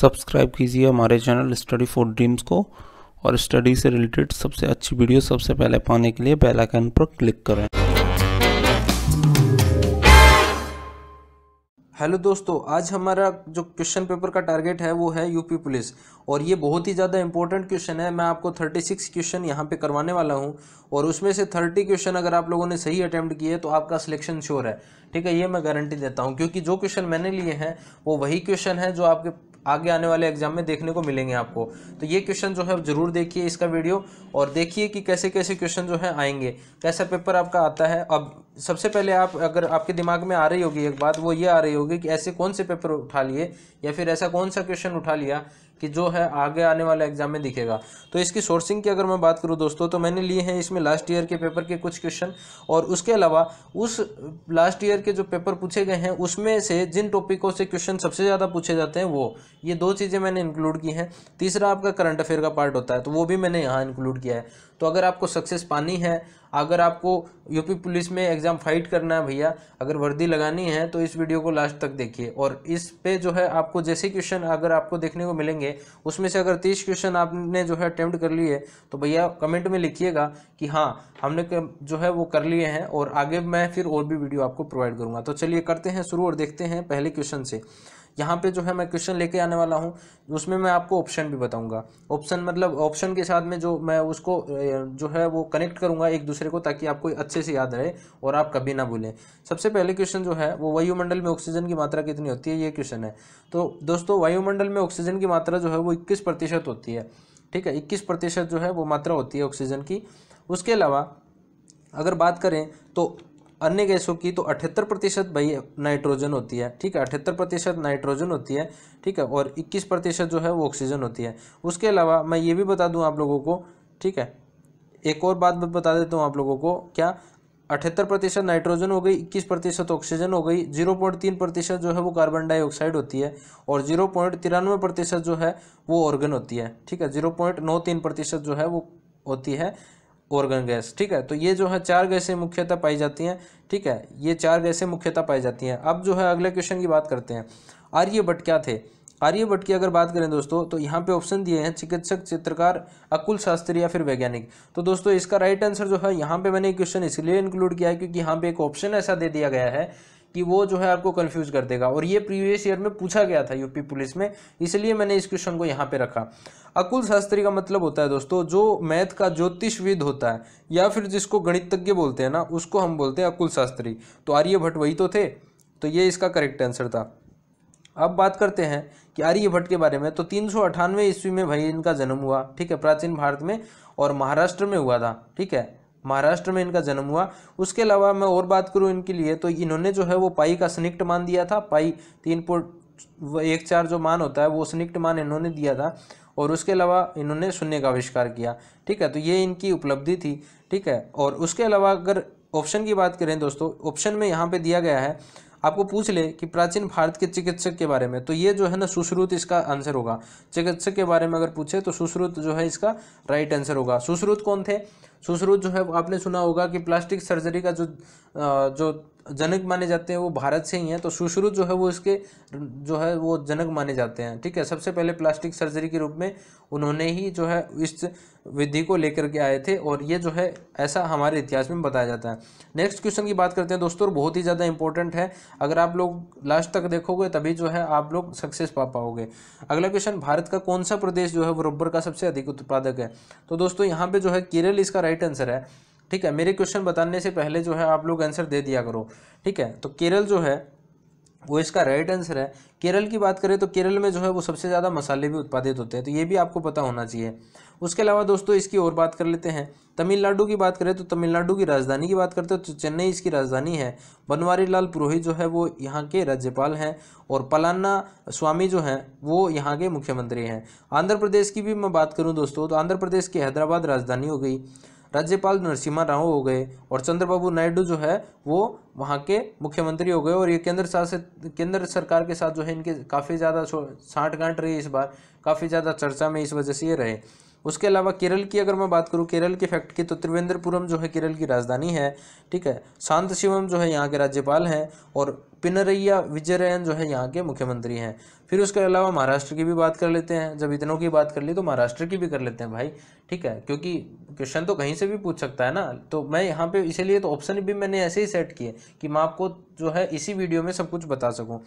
subscribe कीजिए हमारे channel study for dreams को और स्टडी से रिलेटेड सबसे अच्छी वीडियो सबसे पहले पाने के लिए बेल आइकन पर क्लिक करें हेलो दोस्तों आज हमारा जो क्वेश्चन पेपर का टारगेट है वो है यूपी पुलिस और ये बहुत ही ज़्यादा इंपॉर्टेंट क्वेश्चन है मैं आपको 36 क्वेश्चन यहाँ पे करवाने वाला हूँ और उसमें से 30 क्वेश्चन अगर आप लोगों ने सही अटैम्प्ट किए तो आपका सिलेक्शन श्योर है ठीक है ये मैं गारंटी देता हूँ क्योंकि जो क्वेश्चन मैंने लिए हैं वो वही क्वेश्चन है जो आपके आगे आने वाले एग्जाम में देखने को मिलेंगे आपको तो ये क्वेश्चन जो है जरूर देखिए इसका वीडियो और देखिए कि कैसे कैसे क्वेश्चन जो है आएंगे कैसा पेपर आपका आता है अब सबसे पहले आप अगर आपके दिमाग में आ रही होगी एक बात वो ये आ रही होगी कि ऐसे कौन से पेपर उठा लिए या फिर ऐसा कौन सा क्वेश्चन उठा लिया कि जो है आगे आने वाले एग्जाम में दिखेगा तो इसकी सोर्सिंग की अगर मैं बात करूँ दोस्तों तो मैंने लिए हैं इसमें लास्ट ईयर के पेपर के कुछ क्वेश्चन और उसके अलावा उस लास्ट ईयर के जो पेपर पूछे गए हैं उसमें से जिन टॉपिकों से क्वेश्चन सबसे ज़्यादा पूछे जाते हैं वो ये दो चीज़ें मैंने इंक्लूड की हैं तीसरा आपका करंट अफेयर का पार्ट होता है तो वो भी मैंने यहाँ इंक्लूड किया है तो अगर आपको सक्सेस पानी है अगर आपको यूपी पुलिस में एग्ज़ाम फाइट करना है भैया अगर वर्दी लगानी है तो इस वीडियो को लास्ट तक देखिए और इस पे जो है आपको जैसे क्वेश्चन अगर आपको देखने को मिलेंगे उसमें से अगर तीस क्वेश्चन आपने जो है अटैम्प्ट कर लिए तो भैया कमेंट में लिखिएगा कि हाँ हमने जो है वो कर लिए हैं और आगे मैं फिर और भी वीडियो आपको प्रोवाइड करूँगा तो चलिए करते हैं शुरू और देखते हैं पहले क्वेश्चन से यहाँ पे जो है मैं क्वेश्चन लेके आने वाला हूँ उसमें मैं आपको ऑप्शन भी बताऊँगा ऑप्शन मतलब ऑप्शन के साथ में जो मैं उसको जो है वो कनेक्ट करूँगा एक दूसरे को ताकि आपको अच्छे से याद रहे और आप कभी ना भूलें सबसे पहले क्वेश्चन जो है वो वायुमंडल में ऑक्सीजन की मात्रा कितनी होती है ये क्वेश्चन है तो दोस्तों वायुमंडल में ऑक्सीजन की मात्रा जो है वो इक्कीस प्रतिशत होती है ठीक है इक्कीस प्रतिशत जो है वो मात्रा होती है ऑक्सीजन की उसके अलावा अगर बात करें तो अन्य गैसों की तो अठहत्तर प्रतिशत भाई नाइट्रोजन होती है ठीक है अठहत्तर प्रतिशत नाइट्रोजन होती है ठीक है और इक्कीस प्रतिशत जो है वो ऑक्सीजन होती है उसके अलावा मैं ये भी बता दूँ आप लोगों को ठीक है एक और बात बता देता हूँ आप लोगों को क्या अठहत्तर प्रतिशत नाइट्रोजन हो गई इक्कीस प्रतिशत ऑक्सीजन हो गई जीरो पॉइंट तीन प्रतिशत जो है वो कार्बन डाइऑक्साइड होती है और जीरो पॉइंट तिरानवे प्रतिशत जो है वो ऑर्गन होती है ठीक है जीरो पॉइंट नौ तीन प्रतिशत जो है वो होती है ऑर्गन गैस ठीक है तो ये जो है चार गैसें मुख्यतः पाई जाती हैं ठीक है ये चार गैसें मुख्यतः पाई जाती हैं अब जो है अगले क्वेश्चन की बात करते हैं आर्यभट्ट क्या थे आर्यभट्ट की अगर बात करें दोस्तों तो यहाँ पे ऑप्शन दिए हैं चिकित्सक चित्रकार अकुल शास्त्री या फिर वैज्ञानिक तो दोस्तों इसका राइट आंसर जो है यहाँ पे मैंने क्वेश्चन इसलिए इंक्लूड किया है क्योंकि यहाँ पे एक ऑप्शन ऐसा दे दिया गया है कि वो जो है आपको कन्फ्यूज कर देगा और ये प्रीवियस ईयर में पूछा गया था यूपी पुलिस में इसलिए मैंने इस क्वेश्चन को यहाँ पे रखा अकुल शास्त्री का मतलब होता है दोस्तों जो मैथ का ज्योतिषविद होता है या फिर जिसको गणितज्ञ बोलते हैं ना उसको हम बोलते हैं अकुल शास्त्री तो आर्यभट्ट वही तो थे तो ये इसका करेक्ट आंसर था अब बात करते हैं कि आर्यभट्ट के बारे में तो तीन सौ अठानवे ईस्वी में भाई इनका जन्म हुआ ठीक है प्राचीन भारत में और महाराष्ट्र में हुआ था ठीक है महाराष्ट्र में इनका जन्म हुआ उसके अलावा मैं और बात करूँ इनके लिए तो इन्होंने जो है वो पाई का स्निक्ट मान दिया था पाई तीन पोट एक चार जो मान होता है वो स्निक्ट मान इन्होंने दिया था और उसके अलावा इन्होंने शून्य का आविष्कार किया ठीक है तो ये इनकी उपलब्धि थी ठीक है और उसके अलावा अगर ऑप्शन की बात करें दोस्तों ऑप्शन में यहाँ पे दिया गया है आपको पूछ ले कि प्राचीन भारत के चिकित्सक के बारे में तो ये जो है ना सुश्रुत इसका आंसर होगा चिकित्सक के बारे में अगर पूछे तो सुश्रुत जो है इसका राइट आंसर होगा सुश्रुत कौन थे सुश्रुत जो है आपने सुना होगा कि प्लास्टिक सर्जरी का जो जो जनक माने जाते हैं वो भारत से ही हैं तो सुश्रुत जो है वो इसके जो है वो जनक माने जाते हैं ठीक है सबसे पहले प्लास्टिक सर्जरी के रूप में उन्होंने ही जो है इस विधि को लेकर के आए थे और ये जो है ऐसा हमारे इतिहास में बताया जाता है नेक्स्ट क्वेश्चन की बात करते हैं दोस्तों और बहुत ही ज़्यादा इंपॉर्टेंट है अगर आप लोग लास्ट तक देखोगे तभी जो है आप लोग सक्सेस पा पाओगे अगला क्वेश्चन भारत का कौन सा प्रदेश जो है वो रबर का सबसे अधिक उत्पादक है तो दोस्तों यहाँ पर जो है केरल इसका राइट आंसर है ठीक है मेरे क्वेश्चन बताने से पहले जो है आप लोग आंसर दे दिया करो ठीक है तो केरल जो है वो इसका राइट आंसर है केरल की बात करें तो केरल में जो है वो सबसे ज़्यादा मसाले भी उत्पादित होते हैं तो ये भी आपको पता होना चाहिए उसके अलावा दोस्तों इसकी और बात कर लेते हैं तमिलनाडु की बात करें तो तमिलनाडु की राजधानी की बात करते हैं तो चेन्नई इसकी राजधानी है बनवारी लाल पुरोहित जो है वो यहाँ के राज्यपाल हैं और पलाना स्वामी जो हैं वो यहाँ के मुख्यमंत्री हैं आंध्र प्रदेश की भी मैं बात करूँ दोस्तों तो आंध्र प्रदेश की हैदराबाद राजधानी हो गई राज्यपाल नरसिम्हा राव हो गए और चंद्रबाबू नायडू जो है वो वहाँ के मुख्यमंत्री हो गए और ये केंद्र शासित केंद्र सरकार के साथ जो है इनके काफ़ी ज़्यादा साठ गांठ रही इस बार काफ़ी ज़्यादा चर्चा में इस वजह से ये रहे उसके अलावा केरल की अगर मैं बात करूँ केरल के फैक्ट की तो त्रिवेंद्रपुरम जो है केरल की राजधानी है ठीक है शांत शिवम जो है यहाँ के राज्यपाल हैं और पिनरैया विजयरयन जो है यहाँ के मुख्यमंत्री हैं फिर उसके अलावा महाराष्ट्र की भी बात कर लेते हैं जब इतनों की बात कर ली तो महाराष्ट्र की भी कर लेते हैं भाई ठीक है क्योंकि क्वेश्चन तो कहीं से भी पूछ सकता है ना तो मैं यहाँ पे इसीलिए तो ऑप्शन भी मैंने ऐसे ही सेट किए कि मैं आपको जो है इसी वीडियो में सब कुछ बता सकूँ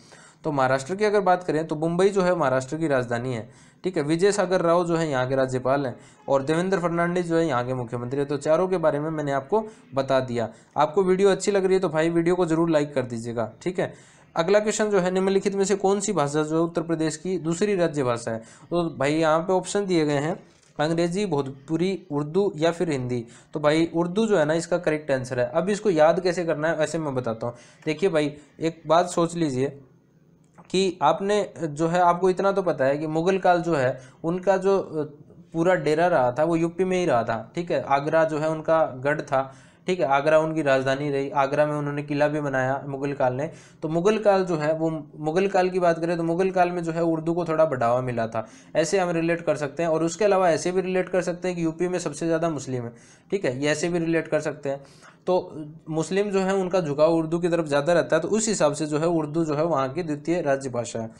तो महाराष्ट्र की अगर बात करें तो मुंबई जो है महाराष्ट्र की राजधानी है ठीक है विजय सागर राव जो है यहाँ के राज्यपाल हैं और देवेंद्र फर्नांडिस जो है यहाँ के मुख्यमंत्री है तो चारों के बारे में मैंने आपको बता दिया आपको वीडियो अच्छी लग रही है तो भाई वीडियो को जरूर लाइक कर दीजिएगा ठीक है अगला क्वेश्चन जो है निम्नलिखित में से कौन सी भाषा जो है उत्तर प्रदेश की दूसरी राज्य भाषा है तो भाई यहाँ पे ऑप्शन दिए गए हैं अंग्रेजी भोजपुरी उर्दू या फिर हिंदी तो भाई उर्दू जो है ना इसका करेक्ट आंसर है अब इसको याद कैसे करना है ऐसे मैं बताता हूँ देखिए भाई एक बात सोच लीजिए कि आपने जो है आपको इतना तो पता है कि मुगल काल जो है उनका जो पूरा डेरा रहा था वो यूपी में ही रहा था ठीक है आगरा जो है उनका गढ़ था ठीक है आगरा उनकी राजधानी रही आगरा में उन्होंने किला भी बनाया मुगल काल ने तो मुगल काल जो है वो मुगल काल की बात करें तो मुगल काल में जो है उर्दू को थोड़ा बढ़ावा मिला था ऐसे हम रिलेट कर सकते हैं और उसके अलावा ऐसे भी रिलेट कर सकते हैं कि यूपी में सबसे ज़्यादा मुस्लिम है ठीक है ये ऐसे भी रिलेट कर सकते हैं तो मुस्लिम जो है उनका झुकाव उर्दू की तरफ ज़्यादा रहता है तो उस हिसाब से जो है उर्दू जो है वहाँ की द्वितीय राज्य भाषा है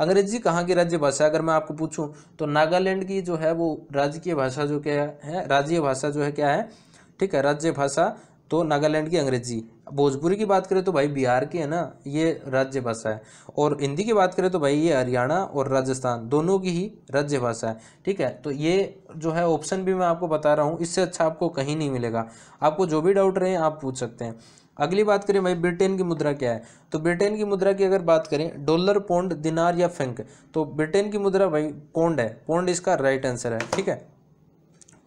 अंग्रेजी कहाँ की राज्य भाषा अगर मैं आपको पूछूँ तो नागालैंड की जो है वो राजकीय भाषा जो क्या है राज्य भाषा जो है क्या है ठीक है राज्य भाषा तो नागालैंड की अंग्रेजी भोजपुरी की बात करें तो भाई बिहार की है ना ये राज्य भाषा है और हिंदी की बात करें तो भाई ये हरियाणा और राजस्थान दोनों की ही राज्य भाषा है ठीक है तो ये जो है ऑप्शन भी मैं आपको बता रहा हूँ इससे अच्छा आपको कहीं नहीं मिलेगा आपको जो भी डाउट रहे आप पूछ सकते हैं अगली बात करें भाई ब्रिटेन की मुद्रा क्या है तो ब्रिटेन की मुद्रा की अगर बात करें डॉलर पौंड दिनार या फेंक तो ब्रिटेन की मुद्रा भाई पौंड है पौंड इसका राइट आंसर है ठीक है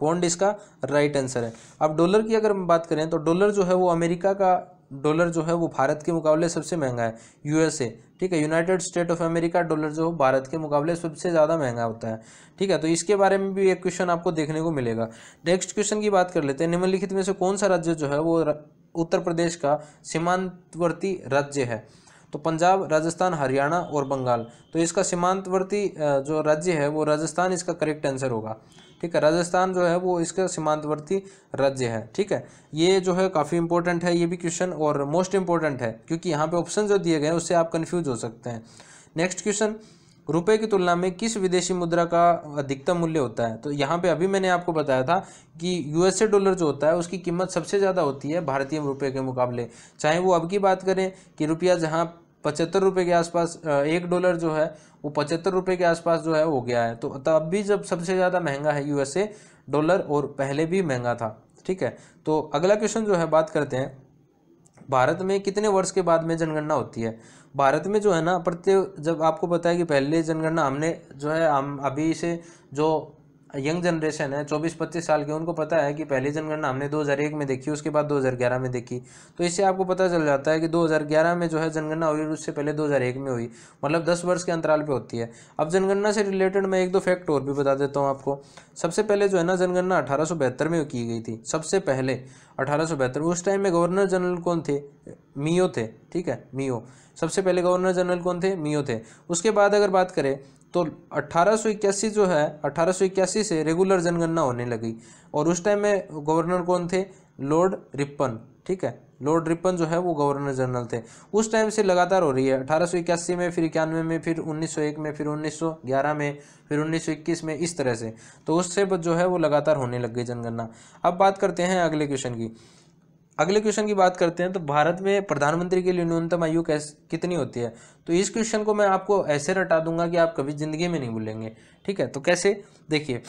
पौंड इसका राइट आंसर है अब डॉलर की अगर बात करें तो डॉलर जो है वो अमेरिका का डॉलर जो है वो भारत के मुकाबले सबसे महंगा है यूएसए ठीक है United State of America dollar जो है भारत के मुकाबले सबसे ज़्यादा महंगा होता है ठीक है तो इसके बारे में भी एक क्वेश्चन आपको देखने को मिलेगा नेक्स्ट क्वेश्चन की बात कर लेते हैं निम्नलिखित में से कौन सा राज्य जो है वो उत्तर प्रदेश का सीमांतवर्ती राज्य है तो पंजाब राजस्थान हरियाणा और बंगाल तो इसका सीमांतवर्ती जो राज्य है वो राजस्थान इसका करेक्ट आंसर होगा ठीक है राजस्थान जो है वो इसका सीमांतवर्ती राज्य है ठीक है ये जो है काफ़ी इंपॉर्टेंट है ये भी क्वेश्चन और मोस्ट इंपॉर्टेंट है क्योंकि यहाँ पे ऑप्शन जो दिए गए हैं उससे आप कन्फ्यूज हो सकते हैं नेक्स्ट क्वेश्चन रुपए की तुलना में किस विदेशी मुद्रा का अधिकतम मूल्य होता है तो यहाँ पे अभी मैंने आपको बताया था कि यूएसए डॉलर जो होता है उसकी कीमत सबसे ज़्यादा होती है भारतीय रुपये के मुकाबले चाहे वो अब की बात करें कि रुपया जहाँ पचहत्तर रुपये के आसपास एक डॉलर जो है वो पचहत्तर रुपये के आसपास जो है हो गया है तो तब भी जब सबसे ज़्यादा महंगा है यू डॉलर और पहले भी महंगा था ठीक है तो अगला क्वेश्चन जो है बात करते हैं भारत में कितने वर्ष के बाद में जनगणना होती है भारत में जो है ना प्रत्येक जब आपको पता है कि पहले जनगणना हमने जो है हम अभी से जो यंग जनरेशन है चौबीस पच्चीस साल के उनको पता है कि पहली जनगणना हमने 2001 में देखी उसके बाद 2011 में देखी तो इससे आपको पता चल जाता है कि 2011 में जो है जनगणना हुई उससे पहले 2001 में हुई मतलब 10 वर्ष के अंतराल पे होती है अब जनगणना से रिलेटेड मैं एक दो फैक्ट और भी बता देता हूँ आपको सबसे पहले जो है ना जनगणना अठारह में की गई थी सबसे पहले अठारह उस टाइम में गवर्नर जनरल कौन थे मियो थे ठीक है मियो सबसे पहले गवर्नर जनरल कौन थे मियो थे उसके बाद अगर बात करें तो अट्ठारह जो है अट्ठारह से रेगुलर जनगणना होने लगी और उस टाइम में गवर्नर कौन थे लॉर्ड रिपन ठीक है लॉर्ड रिपन जो है वो गवर्नर जनरल थे उस टाइम से लगातार हो रही है अठारह में फिर इक्यानवे में फिर 1901 में फिर 1911 में फिर 1921 में इस तरह से तो उससे जो है वो लगातार होने लग गई जनगणना अब बात करते हैं अगले क्वेश्चन की अगले क्वेश्चन की बात करते हैं तो भारत में प्रधानमंत्री के लिए न्यूनतम आयु कितनी होती है तो इस क्वेश्चन को मैं आपको ऐसे रटा दूंगा कि आप कभी ज़िंदगी में नहीं भूलेंगे ठीक है तो कैसे देखिए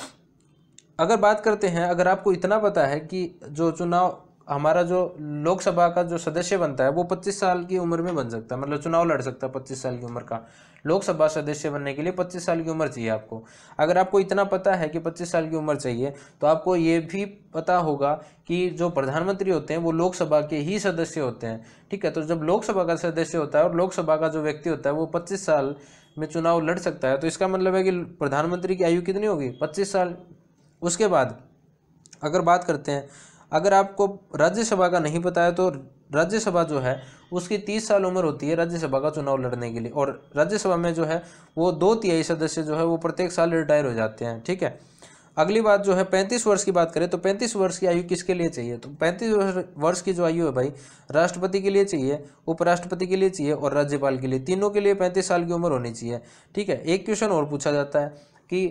अगर बात करते हैं अगर आपको इतना पता है कि जो चुनाव हमारा जो लोकसभा का जो सदस्य बनता है वो पच्चीस साल की उम्र में बन सकता है मतलब चुनाव लड़ सकता है पच्चीस साल की उम्र का लोकसभा सदस्य बनने के लिए पच्चीस साल की उम्र चाहिए आपको अगर आपको इतना पता है कि पच्चीस साल की उम्र चाहिए तो आपको ये भी पता होगा कि जो प्रधानमंत्री होते हैं वो लोकसभा के ही सदस्य होते हैं ठीक है तो जब लोकसभा का सदस्य होता है और लोकसभा का जो व्यक्ति होता है वो पच्चीस साल में चुनाव लड़ सकता है तो इसका मतलब है कि प्रधानमंत्री की आयु कितनी होगी पच्चीस साल उसके बाद अगर बात करते हैं अगर आपको राज्यसभा का नहीं पता है तो राज्यसभा जो है उसकी तीस साल उम्र होती है राज्यसभा का चुनाव लड़ने के लिए और राज्यसभा में जो है वो दो तिहाई सदस्य जो है वो प्रत्येक साल रिटायर हो जाते हैं ठीक है अगली बात जो है पैंतीस वर्ष की बात करें तो पैंतीस वर्ष की आयु किसके लिए चाहिए तो पैंतीस वर्ष की जो आयु है भाई राष्ट्रपति के लिए चाहिए उपराष्ट्रपति के लिए चाहिए और राज्यपाल के लिए तीनों के लिए पैंतीस साल की उम्र होनी चाहिए ठीक है एक क्वेश्चन और पूछा जाता है कि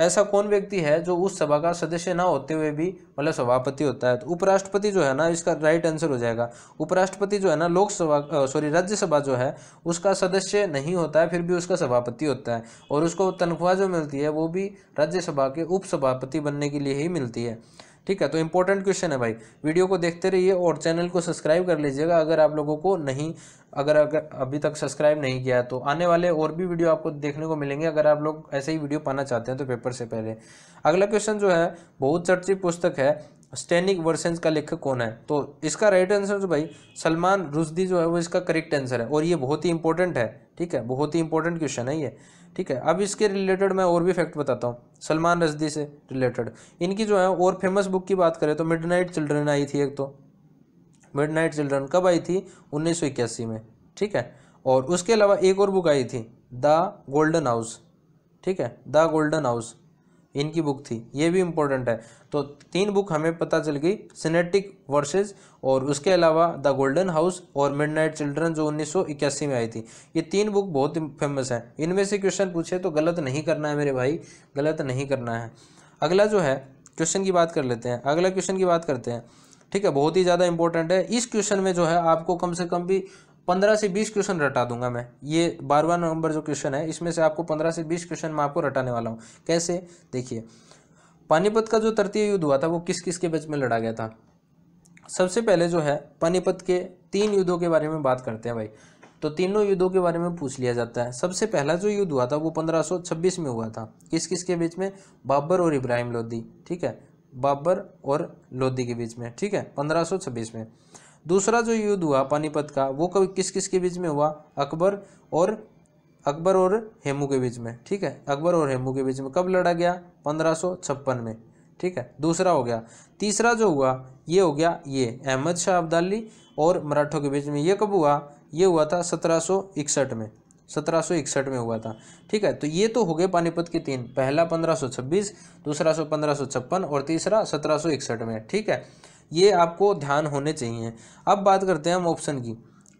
ऐसा कौन व्यक्ति है जो उस सभा का सदस्य ना होते हुए भी मतलब सभापति होता है तो उपराष्ट्रपति जो है ना इसका राइट आंसर हो जाएगा उपराष्ट्रपति जो है ना लोकसभा सॉरी राज्यसभा जो है उसका सदस्य नहीं होता है फिर भी उसका सभापति होता है और उसको तनख्वाह जो मिलती है वो भी राज्यसभा के उपसभापति बनने के लिए ही मिलती है ठीक है तो इंपॉर्टेंट क्वेश्चन है भाई वीडियो को देखते रहिए और चैनल को सब्सक्राइब कर लीजिएगा अगर आप लोगों को नहीं अगर अगर अभी तक सब्सक्राइब नहीं किया है तो आने वाले और भी वीडियो आपको देखने को मिलेंगे अगर आप लोग ऐसे ही वीडियो पाना चाहते हैं तो पेपर से पहले अगला क्वेश्चन जो है बहुत चर्चित पुस्तक है स्टेनिक वर्सेंस का लेखक कौन है तो इसका राइट आंसर जो भाई सलमान रुजदी जो है वो इसका करेक्ट आंसर है और ये बहुत ही इंपॉर्टेंट है ठीक है बहुत ही इंपॉर्टेंट क्वेश्चन है ये ठीक है अब इसके रिलेटेड मैं और भी फैक्ट बताता हूँ सलमान रजदी से रिलेटेड इनकी जो है और फेमस बुक की बात करें तो मिडनाइट चिल्ड्रन आई थी एक तो मिडनाइट चिल्ड्रन कब आई थी उन्नीस में ठीक है और उसके अलावा एक और बुक आई थी द गोल्डन हाउस ठीक है द गोल्डन हाउस इनकी बुक थी ये भी इम्पोर्टेंट है तो तीन बुक हमें पता चल गई सिनेटिक वर्सेज और उसके अलावा द गोल्डन हाउस और मिडनाइट चिल्ड्रन जो 1981 में आई थी ये तीन बुक बहुत फेमस है इनमें से क्वेश्चन पूछे तो गलत नहीं करना है मेरे भाई गलत नहीं करना है अगला जो है क्वेश्चन की बात कर लेते हैं अगला क्वेश्चन की बात करते हैं ठीक है बहुत ही ज़्यादा इंपॉर्टेंट है इस क्वेश्चन में जो है आपको कम से कम भी पंद्रह से बीस क्वेश्चन रटा दूंगा मैं ये बारहवा नंबर जो क्वेश्चन है इसमें से आपको पंद्रह से बीस क्वेश्चन मैं आपको रटाने वाला हूँ कैसे देखिए पानीपत का जो तृतीय युद्ध हुआ था वो किस किस के बीच में लड़ा गया था सबसे पहले जो है पानीपत के तीन युद्धों के बारे में बात करते हैं भाई तो तीनों युद्धों के बारे में पूछ लिया जाता है सबसे पहला जो युद्ध हुआ था वो 1526 में हुआ था किस किस के बीच में बाबर और इब्राहिम लोदी ठीक है बाबर और लोदी के बीच में ठीक है 1526 में दूसरा जो युद्ध हुआ पानीपत का वो कभी किस किस के बीच में हुआ अकबर और अकबर और हेमू के बीच में ठीक है अकबर और हेमू के बीच में कब लड़ा गया पंद्रह में ठीक है दूसरा हो गया तीसरा जो हुआ ये हो गया ये अहमद शाह अब्दाली और मराठों के बीच में ये कब हुआ ये हुआ था सत्रह में सत्रह में हुआ था ठीक है तो ये तो हो गए पानीपत के तीन पहला 1526 दूसरा सौ पंद्रह और तीसरा सत्रह में ठीक है ये आपको ध्यान होने चाहिए अब बात करते हैं हम ऑप्शन की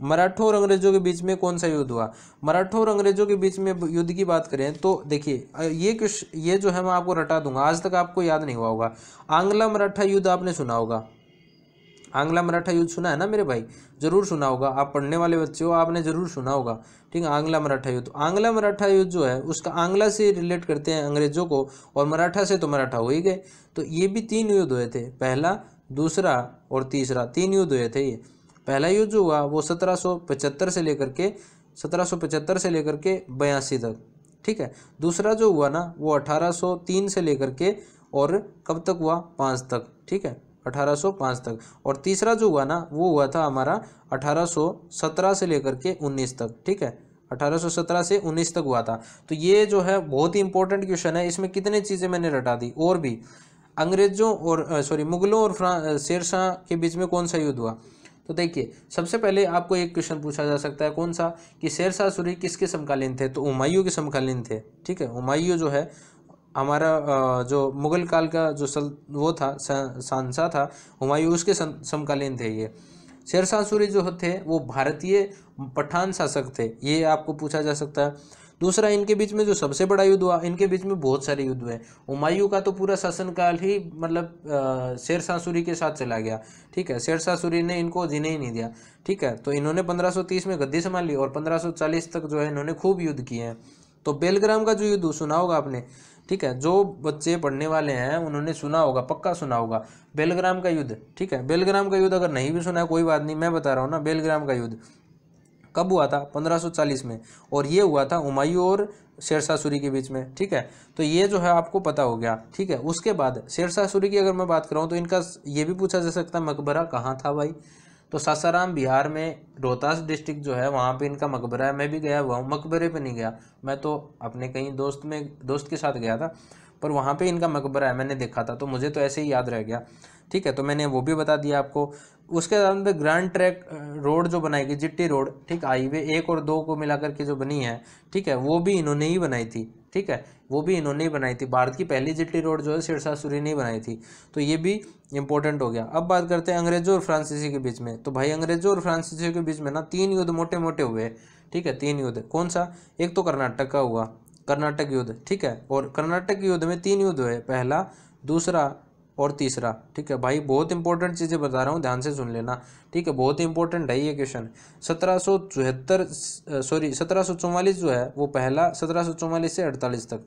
मराठों और अंग्रेजों के बीच में कौन सा युद्ध हुआ मराठों और अंग्रेजों के बीच में युद्ध की बात करें तो देखिए ये ये जो है मैं आपको रटा दूंगा आज तक आपको याद नहीं हुआ होगा आंग्ला मराठा युद्ध आपने सुना होगा आंग्ला मराठा युद्ध सुना है ना मेरे भाई जरूर सुना होगा आप पढ़ने वाले बच्चे हो आपने जरूर सुना होगा ठीक है आंग्ला मराठा युद्ध आंग्ला मराठा युद्ध जो है उसका आंग्ला से रिलेट करते हैं अंग्रेजों को और मराठा से तो मराठा हो ही गए तो ये भी तीन युद्ध हुए थे पहला दूसरा और तीसरा तीन युद्ध हुए थे ये पहला युद्ध जो हुआ वो 1775 से लेकर के 1775 से लेकर के बयासी तक ठीक है दूसरा जो हुआ ना वो 1803 से लेकर के और कब तक हुआ पाँच तक ठीक है 1805 तक और तीसरा जो हुआ ना वो हुआ था हमारा 1817 से लेकर के 19 तक ठीक है 1817 से 19 तक हुआ था तो ये जो है बहुत ही इंपॉर्टेंट क्वेश्चन है इसमें कितने चीज़ें मैंने रटा दी और भी अंग्रेजों और सॉरी मुगलों और शेरशाह के बीच में कौन सा युद्ध हुआ तो देखिए सबसे पहले आपको एक क्वेश्चन पूछा जा सकता है कौन सा कि शेरशाह सूरी किसके समकालीन थे तो उमायूं के समकालीन थे ठीक है उमायूं जो है हमारा जो मुगल काल का जो सल वो था सांसा था हुमायूं उसके समकालीन थे ये शेरशाह सूरी जो थे वो भारतीय पठान शासक थे ये आपको पूछा जा सकता है दूसरा इनके बीच में जो सबसे बड़ा युद्ध हुआ इनके बीच में बहुत सारे युद्ध हुए हुमायूं का तो पूरा शासनकाल ही मतलब शेर सूरी के साथ चला गया ठीक है शेर सूरी ने इनको जीने ही नहीं दिया ठीक है तो इन्होंने 1530 में गद्दी संभाल ली और 1540 तक जो है इन्होंने खूब युद्ध किए हैं तो बेलग्राम का जो युद्ध सुना होगा आपने ठीक है जो बच्चे पढ़ने वाले हैं उन्होंने सुना होगा पक्का सुना होगा बेलग्राम का युद्ध ठीक है बेलग्राम का युद्ध अगर नहीं भी सुना है कोई बात नहीं मैं बता रहा हूँ ना बेलग्राम का युद्ध कब हुआ था 1540 में और ये हुआ था उमायूं और शेरशाह सूरी के बीच में ठीक है तो ये जो है आपको पता हो गया ठीक है उसके बाद शेरशाह सूरी की अगर मैं बात करूँ तो इनका ये भी पूछा जा सकता है मकबरा कहाँ था भाई तो सासाराम बिहार में रोहतास डिस्ट्रिक्ट जो है वहाँ पे इनका मकबरा है मैं भी गया हुआ हूँ मकबरे पे नहीं गया मैं तो अपने कहीं दोस्त में दोस्त के साथ गया था पर वहाँ पे इनका मकबरा है मैंने देखा था तो मुझे तो ऐसे ही याद रह गया ठीक है तो मैंने वो भी बता दिया आपको उसके बाद ग्रैंड ट्रैक रोड जो बनाई गई जिट्टी रोड ठीक हाईवे एक और दो को मिलाकर के जो बनी है ठीक है वो भी इन्होंने ही बनाई थी ठीक है वो भी इन्होंने ही बनाई थी भारत की पहली जिट्टी रोड जो है सूरी ने बनाई थी तो ये भी इंपॉर्टेंट हो गया अब बात करते हैं अंग्रेजों और फ्रांसीसी के बीच में तो भाई अंग्रेजों और फ्रांसीसी के बीच में ना तीन युद्ध मोटे मोटे हुए ठीक है तीन युद्ध कौन सा एक तो कर्नाटक का हुआ कर्नाटक युद्ध ठीक है और कर्नाटक युद्ध में तीन युद्ध हुए पहला दूसरा और तीसरा ठीक है भाई बहुत इंपॉर्टेंट चीज़ें बता रहा हूँ ध्यान से सुन लेना ठीक है बहुत इंपॉर्टेंट है ये क्वेश्चन सत्रह सौ चौहत्तर सॉरी सत्रह सौ चौवालीस जो है वो पहला सत्रह सौ चौवालीस से अड़तालीस तक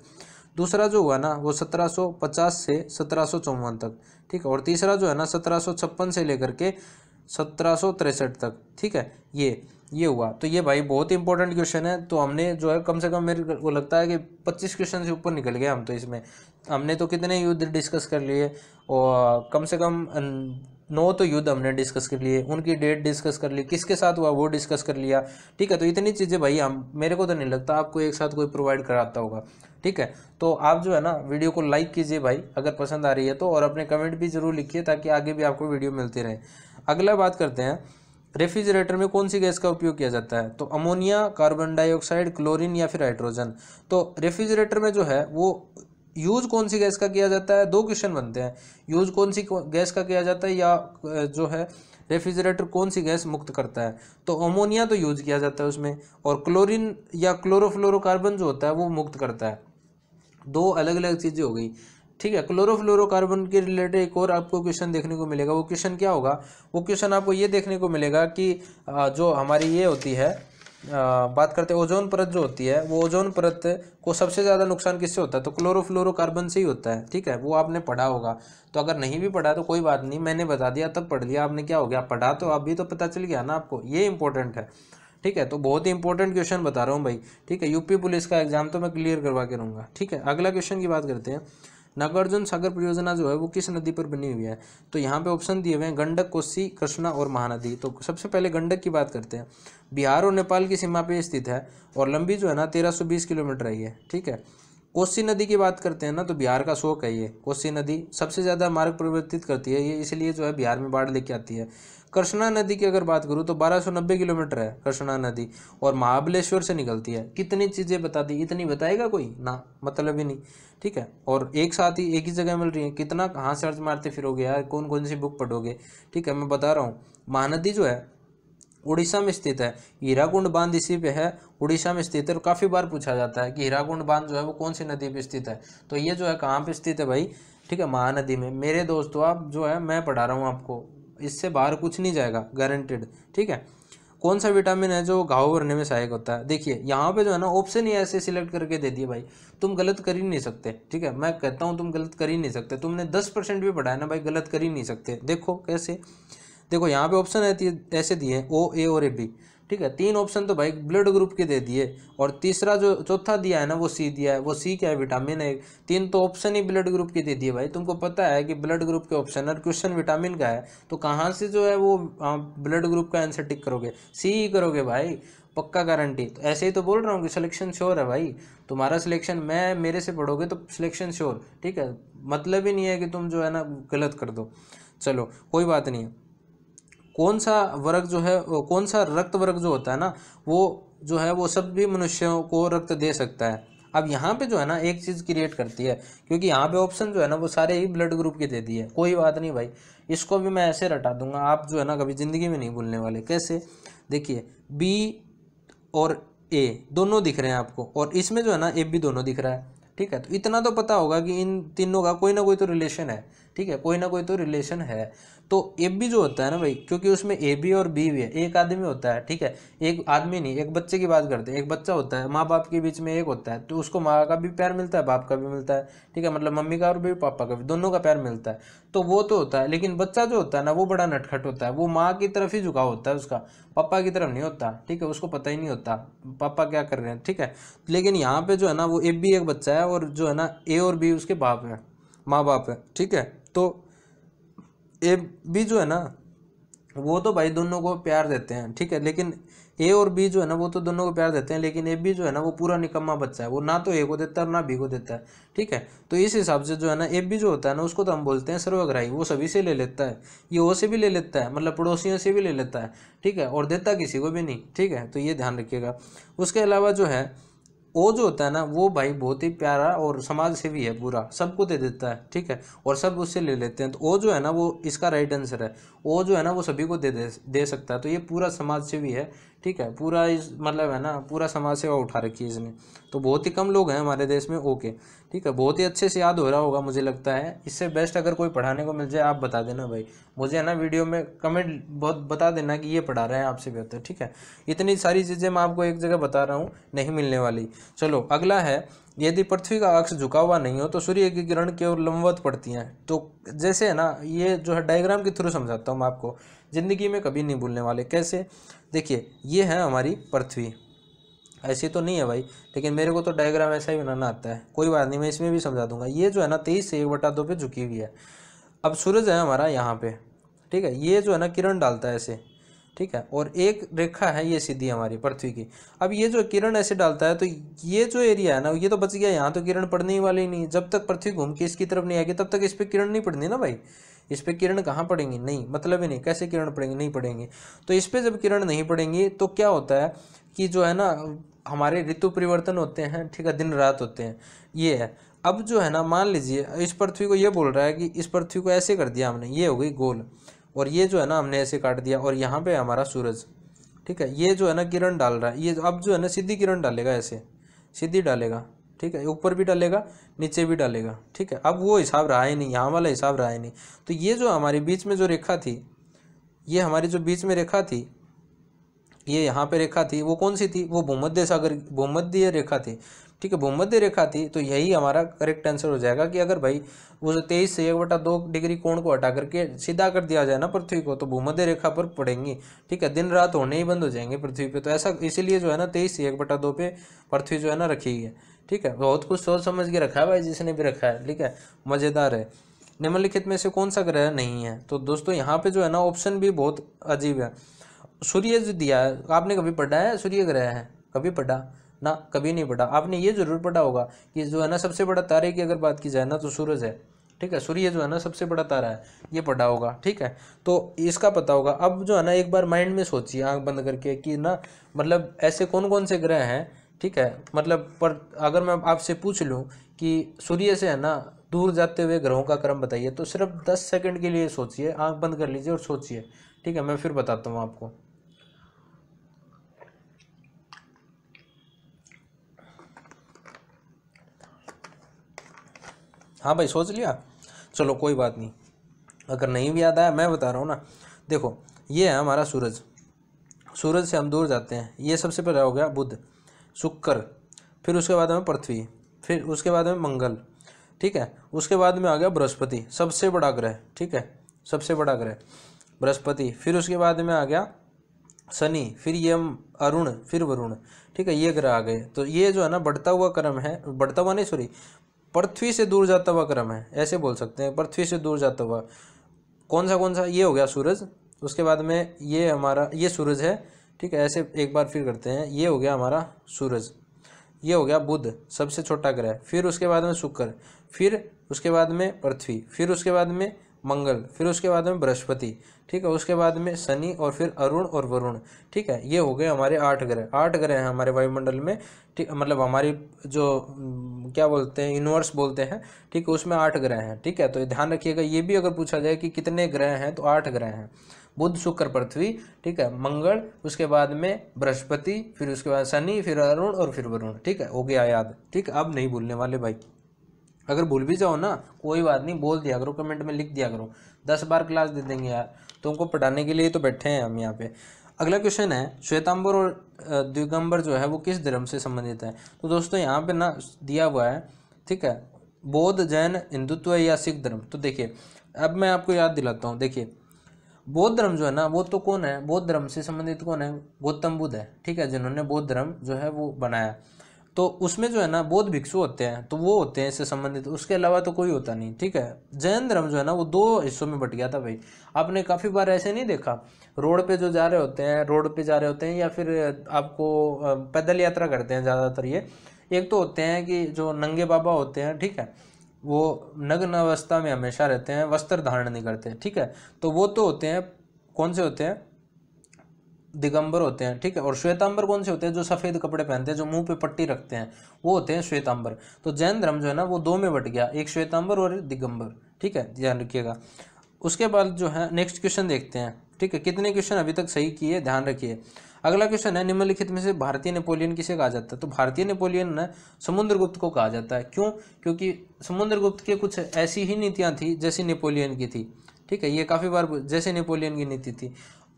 दूसरा जो हुआ ना वो सत्रह सौ पचास से सत्रह सौ चौवन तक ठीक है और तीसरा जो है ना सत्रह सौ छप्पन से लेकर के सत्रह सौ तिरसठ तक ठीक है ये ये हुआ तो ये भाई बहुत इंपॉर्टेंट क्वेश्चन है तो हमने जो है कम से कम मेरे को लगता है कि पच्चीस क्वेश्चन से ऊपर निकल गए हम तो इसमें हमने तो कितने युद्ध डिस्कस कर लिए और कम से कम नौ तो युद्ध हमने डिस्कस कर लिए उनकी डेट डिस्कस कर ली किसके साथ हुआ वो डिस्कस कर लिया ठीक है तो इतनी चीज़ें भाई हम मेरे को तो नहीं लगता आपको एक साथ कोई प्रोवाइड कराता होगा ठीक है तो आप जो है ना वीडियो को लाइक कीजिए भाई अगर पसंद आ रही है तो और अपने कमेंट भी ज़रूर लिखिए ताकि आगे भी आपको वीडियो मिलती रहे अगला बात करते हैं रेफ्रिजरेटर में कौन सी गैस का उपयोग किया जाता है तो अमोनिया कार्बन डाइऑक्साइड क्लोरीन या फिर हाइड्रोजन तो रेफ्रिजरेटर में जो है वो यूज कौन सी गैस का किया जाता है दो क्वेश्चन बनते हैं यूज कौन सी गैस का किया जाता है या जो है रेफ्रिजरेटर कौन सी गैस मुक्त करता है तो अमोनिया तो यूज किया जाता है उसमें और क्लोरीन या क्लोरोफ्लोरोकार्बन जो होता है वो मुक्त करता है दो अलग अलग चीज़ें हो गई ठीक है क्लोरोफ्लोरोकार्बन के रिलेटेड एक और आपको क्वेश्चन देखने को मिलेगा वो क्वेश्चन क्या होगा वो क्वेश्चन आपको ये देखने को मिलेगा कि जो हमारी ये होती है बात करते हैं ओजोन परत जो होती है वो ओजोन परत को सबसे ज़्यादा नुकसान किससे होता है तो क्लोरोफ्लोरोकार्बन से ही होता है ठीक है वो आपने पढ़ा होगा तो अगर नहीं भी पढ़ा तो कोई बात नहीं मैंने बता दिया तब पढ़ लिया आपने क्या हो गया पढ़ा तो अभी तो पता चल गया ना आपको ये इंपॉर्टेंट है ठीक है तो बहुत ही इंपॉर्टेंट क्वेश्चन बता रहा हूँ भाई ठीक है यूपी पुलिस का एग्जाम तो मैं क्लियर करवा के रहूँगा ठीक है अगला क्वेश्चन की बात करते हैं नागार्जुन सागर परियोजना जो है वो किस नदी पर बनी हुई है तो यहाँ पे ऑप्शन दिए हुए हैं गंडक कोसी कृष्णा और महानदी तो सबसे पहले गंडक की बात करते हैं बिहार और नेपाल की सीमा पे स्थित है और लंबी जो है ना तेरह सौ बीस किलोमीटर है ठीक है कोसी नदी की बात करते हैं ना तो बिहार का शोक है ये कोसी नदी सबसे ज़्यादा मार्ग परिवर्तित करती है ये इसलिए जो है बिहार में बाढ़ लेके आती है कृष्णा नदी की अगर बात करूँ तो 1290 किलोमीटर है कृष्णा नदी और महाबलेश्वर से निकलती है कितनी चीज़ें बता दी इतनी बताएगा कोई ना मतलब ही नहीं ठीक है और एक साथ ही एक ही जगह मिल रही है कितना कहाँ सर्च मारते फिरोगे यार कौन कौन सी बुक पढ़ोगे ठीक है मैं बता रहा हूँ महानदी जो है उड़ीसा में स्थित है हीराकुंड बांध इसी पे है उड़ीसा में स्थित है और काफ़ी बार पूछा जाता है कि हीराकुंड बांध जो है वो कौन सी नदी पे स्थित है तो ये जो है कहाँ पे स्थित है भाई ठीक है महानदी में मेरे दोस्तों आप जो है मैं पढ़ा रहा हूँ आपको इससे बाहर कुछ नहीं जाएगा गारंटेड ठीक है कौन सा विटामिन है जो घाव भरने में सहायक होता है देखिए यहाँ पे जो है ना ऑप्शन ही ऐसे सिलेक्ट करके दे दिए भाई तुम गलत कर ही नहीं सकते ठीक है मैं कहता हूँ तुम गलत कर ही नहीं सकते तुमने दस परसेंट भी पढ़ा है ना भाई गलत कर ही नहीं सकते देखो कैसे देखो यहाँ पे ऑप्शन ऐसे दिए ओ ए और ए बी ठीक है तीन ऑप्शन तो भाई ब्लड ग्रुप के दे दिए और तीसरा जो चौथा दिया है ना वो सी दिया है वो सी क्या है विटामिन है तीन तो ऑप्शन ही ब्लड ग्रुप के दे दिए भाई तुमको पता है कि ब्लड ग्रुप के ऑप्शन और क्वेश्चन विटामिन का है तो कहाँ से जो है वो ब्लड हाँ, ग्रुप का आंसर टिक करोगे सी ही करोगे भाई पक्का गारंटी तो ऐसे ही तो बोल रहा हूँ कि सिलेक्शन श्योर है भाई तुम्हारा सिलेक्शन मैं मेरे से पढ़ोगे तो सिलेक्शन श्योर ठीक है मतलब ही नहीं है कि तुम जो है ना गलत कर दो चलो कोई बात नहीं है कौन सा वर्ग जो है कौन सा रक्त वर्ग जो होता है ना वो जो है वो सब भी मनुष्यों को रक्त दे सकता है अब यहाँ पे जो है ना एक चीज़ क्रिएट करती है क्योंकि यहाँ पे ऑप्शन जो है ना वो सारे ही ब्लड ग्रुप के दे दिए कोई बात नहीं भाई इसको भी मैं ऐसे रटा दूंगा आप जो है ना कभी ज़िंदगी में नहीं भूलने वाले कैसे देखिए बी और ए दोनों दिख रहे हैं आपको और इसमें जो है ना ए भी दोनों दिख रहा है ठीक है तो इतना तो पता होगा कि इन तीनों का कोई ना कोई तो रिलेशन है ठीक है कोई ना कोई तो रिलेशन है तो ए बी जो होता है ना भाई क्योंकि उसमें ए बी और बी भी है एक आदमी होता है ठीक है एक आदमी नहीं एक बच्चे की बात करते हैं एक बच्चा होता है माँ बाप के बीच में एक होता है तो उसको माँ का भी प्यार मिलता है बाप का भी मिलता है ठीक है मतलब मम्मी का और भी पापा का भी दोनों का प्यार मिलता है तो वो तो होता है लेकिन बच्चा जो होता है ना वो बड़ा नटखट होता है वो माँ की तरफ ही झुकाव होता है उसका पापा की तरफ नहीं होता ठीक है उसको पता ही नहीं होता पापा क्या कर रहे हैं ठीक है लेकिन यहाँ पे जो है ना वो ए बी एक बच्चा है और जो है ना ए और बी उसके बाप है माँ बाप है ठीक है तो ए बी जो है ना वो तो भाई दोनों को प्यार देते हैं ठीक है लेकिन ए और बी जो है ना वो तो दोनों को प्यार देते हैं लेकिन ए बी जो है ना वो पूरा निकम्मा बच्चा है वो ना तो ए को देता है और ना बी को देता है ठीक है तो इस हिसाब से जो है ना ए बी जो होता है ना उसको तो हम बोलते हैं सर्वग्राही वो सभी से ले लेता है ये ओ से भी ले लेता है मतलब पड़ोसियों से भी ले लेता है ठीक है और देता किसी को भी नहीं ठीक है तो ये ध्यान रखिएगा उसके अलावा जो है ओज होता है ना वो भाई बहुत ही प्यारा और समाज से भी है पूरा सबको दे देता है ठीक है और सब उससे ले लेते हैं तो ओ जो है ना वो इसका राइट आंसर है ओ जो है ना वो सभी को दे दे, दे सकता है तो ये पूरा समाज से भी है ठीक है पूरा इस मतलब है ना पूरा समाज सेवा उठा रखी है इसने तो बहुत ही कम लोग हैं हमारे देश में ओके ठीक है बहुत ही अच्छे से याद हो रहा होगा मुझे लगता है इससे बेस्ट अगर कोई पढ़ाने को मिल जाए आप बता देना भाई मुझे है ना वीडियो में कमेंट बहुत बता देना कि ये पढ़ा रहे हैं आपसे बेहतर तो ठीक है इतनी सारी चीज़ें मैं आपको एक जगह बता रहा हूँ नहीं मिलने वाली चलो अगला है यदि पृथ्वी का अक्ष झुका हुआ नहीं हो तो सूर्य की किरण ओर लंबवत पड़ती हैं तो जैसे है ना ये जो है डायग्राम के थ्रू समझाता हूँ मैं आपको ज़िंदगी में कभी नहीं भूलने वाले कैसे देखिए ये है हमारी पृथ्वी ऐसी तो नहीं है भाई लेकिन मेरे को तो डायग्राम ऐसा ही बनाना आता है कोई बात नहीं मैं इसमें भी समझा दूंगा ये जो है ना तेईस से एक बटा दो पे झुकी हुई है अब सूरज है हमारा यहाँ पे ठीक है ये जो है ना किरण डालता है ऐसे ठीक है और एक रेखा है ये सीधी हमारी पृथ्वी की अब ये जो किरण ऐसे डालता है तो ये जो एरिया है ना ये तो बच गया यहाँ तो किरण पड़ने ही वाली नहीं जब तक पृथ्वी घूम के इसकी तरफ नहीं आएगी तब तक इस पर किरण नहीं पड़नी ना भाई इस पर किरण कहाँ पड़ेंगी नहीं मतलब ही नहीं कैसे किरण पड़ेंगी नहीं पड़ेंगी तो इस पर जब किरण नहीं पड़ेंगी तो क्या होता है कि जो है ना हमारे ऋतु परिवर्तन होते हैं ठीक है दिन रात होते हैं ये है अब जो है ना मान लीजिए इस पृथ्वी को ये बोल रहा है कि इस पृथ्वी को ऐसे कर दिया हमने ये हो गई गोल और ये जो है ना हमने ऐसे काट दिया और यहाँ पे हमारा सूरज ठीक है ये जो है ना किरण डाल रहा है ये अब जो है ना सीधी किरण डालेगा ऐसे सीधी डालेगा ठीक है ऊपर भी डलेगा नीचे भी डलेगा ठीक है अब वो हिसाब रहा ही नहीं यहाँ वाला हिसाब रहा ही नहीं तो ये जो हमारे बीच में जो रेखा थी ये हमारी जो बीच में रेखा थी ये यहाँ पे रेखा थी वो कौन सी थी वो भूमध्य सागर भूमध्य रेखा थी ठीक है भूमध्य रेखा थी तो यही हमारा करेक्ट आंसर हो जाएगा कि अगर भाई वो जो तेईस से एक बटा दो डिग्री कोण को हटा करके सीधा कर दिया जाए ना पृथ्वी को तो भूमध्य रेखा पर पड़ेंगी ठीक है दिन रात होने ही बंद हो जाएंगे पृथ्वी पे तो ऐसा इसीलिए जो है ना तेईस से एक बटा दो पे पृथ्वी जो है ना रखी है ठीक है बहुत कुछ सोच समझ के रखा है भाई जिसने भी रखा है ठीक है मज़ेदार है निम्नलिखित में से कौन सा ग्रह नहीं है तो दोस्तों यहाँ पे जो है ना ऑप्शन भी बहुत अजीब है सूर्य जो दिया है आपने कभी पढ़ा है सूर्य ग्रह है कभी पढ़ा ना कभी नहीं पढ़ा आपने ये जरूर पढ़ा होगा कि जो है ना सबसे बड़ा तारे की अगर बात की जाए ना तो सूरज है ठीक है सूर्य जो है ना सबसे बड़ा तारा है ये पढ़ा होगा ठीक है तो इसका पता होगा अब जो है ना एक बार माइंड में सोचिए आँख बंद करके कि ना मतलब ऐसे कौन कौन से ग्रह हैं ठीक है मतलब पर अगर मैं आपसे पूछ लूँ कि सूर्य से है ना दूर जाते हुए ग्रहों का क्रम बताइए तो सिर्फ दस सेकंड के लिए सोचिए आंख बंद कर लीजिए और सोचिए ठीक है मैं फिर बताता हूँ आपको हाँ भाई सोच लिया चलो कोई बात नहीं अगर नहीं भी याद आया मैं बता रहा हूँ ना देखो ये है हमारा सूरज सूरज से हम दूर जाते हैं ये सबसे पहला हो गया बुद्ध शुक्र फिर उसके बाद में पृथ्वी फिर उसके बाद में मंगल ठीक है उसके बाद में आ गया बृहस्पति सबसे बड़ा ग्रह ठीक है सबसे बड़ा ग्रह बृहस्पति फिर उसके बाद में आ गया शनि फिर ये अरुण फिर वरुण ठीक है ये ग्रह आ गए तो ये जो है ना बढ़ता हुआ क्रम है बढ़ता हुआ नहीं सॉरी पृथ्वी से दूर जाता हुआ क्रम है ऐसे बोल सकते हैं पृथ्वी से दूर जाता हुआ कौन सा कौन सा ये हो गया सूरज उसके बाद में ये हमारा ये सूरज है ठीक है ऐसे एक बार फिर करते हैं ये हो गया हमारा सूरज ये हो गया बुध सबसे छोटा ग्रह फिर उसके बाद में शुक्र फिर उसके बाद में पृथ्वी फिर उसके बाद में मंगल फिर उसके बाद में बृहस्पति ठीक है उसके बाद में शनि और फिर अरुण और वरुण ठीक है ये हो गए हमारे आठ ग्रह आठ ग्रह हैं हमारे वायुमंडल में ठीक मतलब हमारी जो क्या बोलते हैं यूनिवर्स बोलते हैं ठीक है उसमें आठ ग्रह हैं ठीक है तो ध्यान रखिएगा ये भी अगर पूछा जाए कि कितने ग्रह हैं तो आठ ग्रह हैं बुध शुक्र पृथ्वी ठीक है मंगल उसके बाद में बृहस्पति फिर उसके बाद शनि फिर अरुण और फिर वरुण ठीक है हो गया याद ठीक है अब नहीं भूलने वाले भाई अगर भूल भी जाओ ना कोई बात नहीं बोल दिया करो कमेंट में लिख दिया करो दस बार क्लास दे देंगे यार तुमको तो पढ़ाने के लिए तो बैठे हैं हम यहाँ पे अगला क्वेश्चन है श्वेतांबर और दिगंबर जो है वो किस धर्म से संबंधित है तो दोस्तों यहाँ पे ना दिया हुआ है ठीक है बौद्ध जैन हिंदुत्व या सिख धर्म तो देखिए अब मैं आपको याद दिलाता हूँ देखिए बौद्ध धर्म जो है ना वो तो कौन है बौद्ध धर्म से संबंधित कौन है गौतम बुद्ध है ठीक है जिन्होंने बौद्ध धर्म जो है वो बनाया तो उसमें जो है ना बौद्ध भिक्षु होते हैं तो वो होते हैं इससे संबंधित उसके अलावा तो कोई होता नहीं ठीक है जैन धर्म जो है ना वो दो हिस्सों में बट गया था भाई आपने काफ़ी बार ऐसे नहीं देखा रोड पे जो जा रहे होते हैं रोड पे जा रहे होते हैं या फिर आपको पैदल यात्रा करते हैं ज़्यादातर ये एक तो होते हैं कि जो नंगे बाबा होते हैं ठीक है वो नग्न अवस्था में हमेशा रहते हैं वस्त्र धारण नहीं करते ठीक है तो वो तो होते हैं कौन से होते हैं दिगंबर होते हैं ठीक है और श्वेतांबर कौन से होते हैं जो सफ़ेद कपड़े पहनते हैं जो मुंह पे पट्टी रखते हैं वो होते हैं श्वेतांबर तो जैन धर्म जो है ना वो दो में बट गया एक श्वेतांबर और एक दिगंबर ठीक है ध्यान रखिएगा उसके बाद जो है नेक्स्ट क्वेश्चन देखते हैं ठीक है कितने क्वेश्चन अभी तक सही किए ध्यान रखिए अगला क्वेश्चन है निम्नलिखित में से भारतीय नेपोलियन किसे कहा जाता है तो भारतीय नेपोलियन ने समुद्रगुप्त को कहा जाता है क्यों क्योंकि समुद्रगुप्त के कुछ ऐसी ही नीतियाँ थी जैसी नेपोलियन की थी ठीक है ये काफ़ी बार जैसे नेपोलियन की नीति थी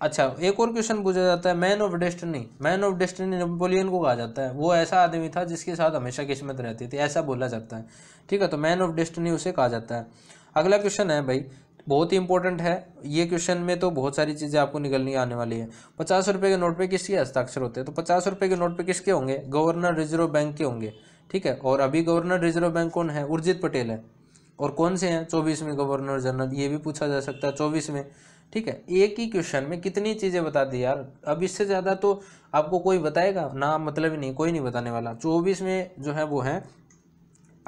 अच्छा एक और क्वेश्चन पूछा जाता है man of destiny man of destiny Napoleon को कहा जाता है वो ऐसा आदमी था जिसके साथ हमेशा किस्मत रहती थी ऐसा बोला जाता है ठीक है तो मैन ऑफ डेस्टनी उसे कहा जाता है अगला क्वेश्चन है भाई बहुत ही इंपॉर्टेंट है ये क्वेश्चन में तो बहुत सारी चीज़ें आपको निकलनी आने वाली है पचास रुपये के नोट पे किसके हस्ताक्षर होते हैं तो पचास रुपये के नोट पे किसके होंगे गवर्नर रिजर्व बैंक के होंगे ठीक है और अभी गवर्नर रिजर्व बैंक कौन है उर्जित पटेल है और कौन से हैं चौबीस में गवर्नर जनरल ये भी पूछा जा सकता है चौबीस में ठीक है एक ही क्वेश्चन में कितनी चीज़ें बता दी यार अब इससे ज़्यादा तो आपको कोई बताएगा ना मतलब ही नहीं कोई नहीं बताने वाला चौबीस में जो है वो है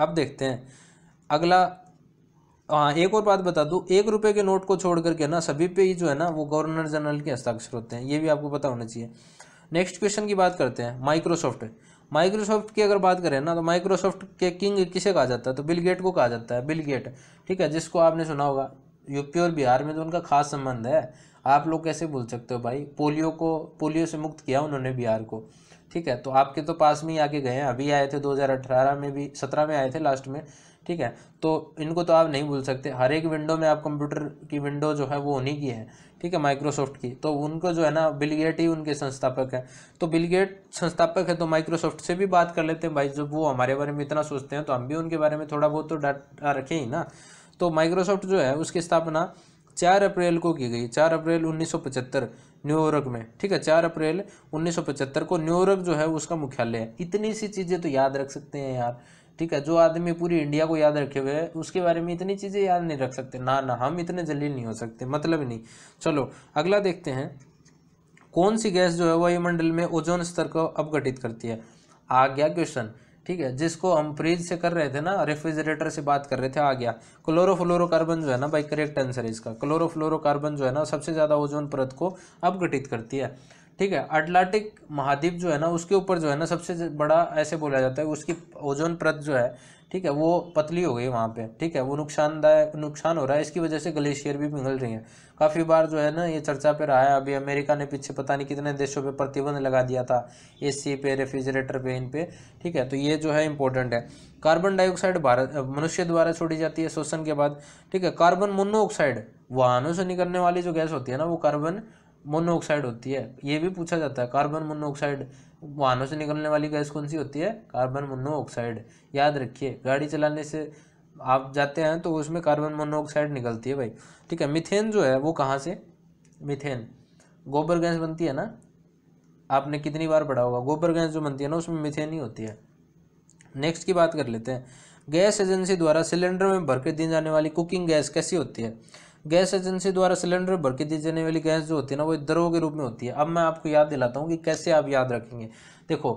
अब देखते हैं अगला हाँ एक और बात बता दूँ एक रुपये के नोट को छोड़ करके ना सभी पे ही जो है ना वो गवर्नर जनरल के हस्ताक्षर होते हैं ये भी आपको पता होना चाहिए नेक्स्ट क्वेश्चन की बात करते हैं माइक्रोसॉफ्ट माइक्रोसॉफ्ट की अगर बात करें ना तो माइक्रोसॉफ्ट के किंग किसे कहा जाता है तो बिल गेट को कहा जाता है बिल गेट ठीक है जिसको आपने सुना होगा यूपी और बिहार में तो उनका खास संबंध है आप लोग कैसे भूल सकते हो भाई पोलियो को पोलियो से मुक्त किया उन्होंने बिहार को ठीक है तो आपके तो पास में ही आके गए हैं अभी आए थे 2018 में भी 17 में आए थे लास्ट में ठीक है तो इनको तो आप नहीं भूल सकते हर एक विंडो में आप कंप्यूटर की विंडो जो है वो उन्हीं की है ठीक है माइक्रोसॉफ्ट की तो उनको जो है ना बिलगेट ही उनके संस्थापक है तो बिलगेट संस्थापक है तो माइक्रोसॉफ्ट से भी बात कर लेते हैं भाई जब वो हमारे बारे में इतना सोचते हैं तो हम भी उनके बारे में थोड़ा बहुत तो डाटा रखें ही ना तो माइक्रोसॉफ्ट जो है उसकी स्थापना चार अप्रैल को की गई चार अप्रैल उन्नीस न्यूयॉर्क में ठीक है चार अप्रैल उन्नीस को न्यूयॉर्क जो है उसका मुख्यालय है इतनी सी चीज़ें तो याद रख सकते हैं यार ठीक है जो आदमी पूरी इंडिया को याद रखे हुए उसके बारे में इतनी चीज़ें याद नहीं रख सकते ना ना हम इतने जल्दी नहीं हो सकते मतलब नहीं चलो अगला देखते हैं कौन सी गैस जो है वायुमंडल में ओजोन स्तर को अपघटित करती है आ गया क्वेश्चन ठीक है जिसको हम फ्रिज से कर रहे थे ना रेफ्रिजरेटर से बात कर रहे थे आ गया क्लोरोफ्लोरोकार्बन जो है ना भाई करेक्ट आंसर है इसका क्लोरोफ्लोरोकार्बन जो है ना सबसे ज़्यादा ओजोन परत को अपघटित करती है ठीक है अटलांटिक महाद्वीप जो है ना उसके ऊपर जो है ना सबसे बड़ा ऐसे बोला जाता है उसकी ओजोन प्रत जो है ठीक है वो पतली हो गई वहाँ पे ठीक है वो नुकसानदायक नुकसान हो रहा है इसकी वजह से ग्लेशियर भी पिघल रही हैं काफ़ी बार जो है ना ये चर्चा पे रहा है अभी अमेरिका ने पीछे पता नहीं कितने देशों पे प्रतिबंध लगा दिया था एसी पे रेफ्रिजरेटर पे इन पे ठीक है तो ये जो है इंपॉर्टेंट है कार्बन डाइऑक्साइड भारत मनुष्य द्वारा छोड़ी जाती है शोषण के बाद ठीक है कार्बन मोनोऑक्साइड वाहनों से निकलने वाली जो गैस होती है ना वो कार्बन मोनोऑक्साइड होती है ये भी पूछा जाता है कार्बन मोनोऑक्साइड वाहनों से निकलने वाली गैस कौन सी होती है कार्बन मोनोऑक्साइड याद रखिए गाड़ी चलाने से आप जाते हैं तो उसमें कार्बन मोनोऑक्साइड निकलती है भाई ठीक है मिथेन जो है वो कहाँ से मिथेन गोबर गैस बनती है ना आपने कितनी बार पढ़ा होगा गोबर गैस जो बनती है ना उसमें मिथेन ही होती है नेक्स्ट की बात कर लेते हैं गैस एजेंसी द्वारा सिलेंडर में भर के दी जाने वाली कुकिंग गैस कैसी होती है गैस एजेंसी द्वारा सिलेंडर भर के दी जाने वाली गैस जो होती है ना वो दरों के रूप में होती है अब मैं आपको याद दिलाता हूँ कि कैसे आप याद रखेंगे देखो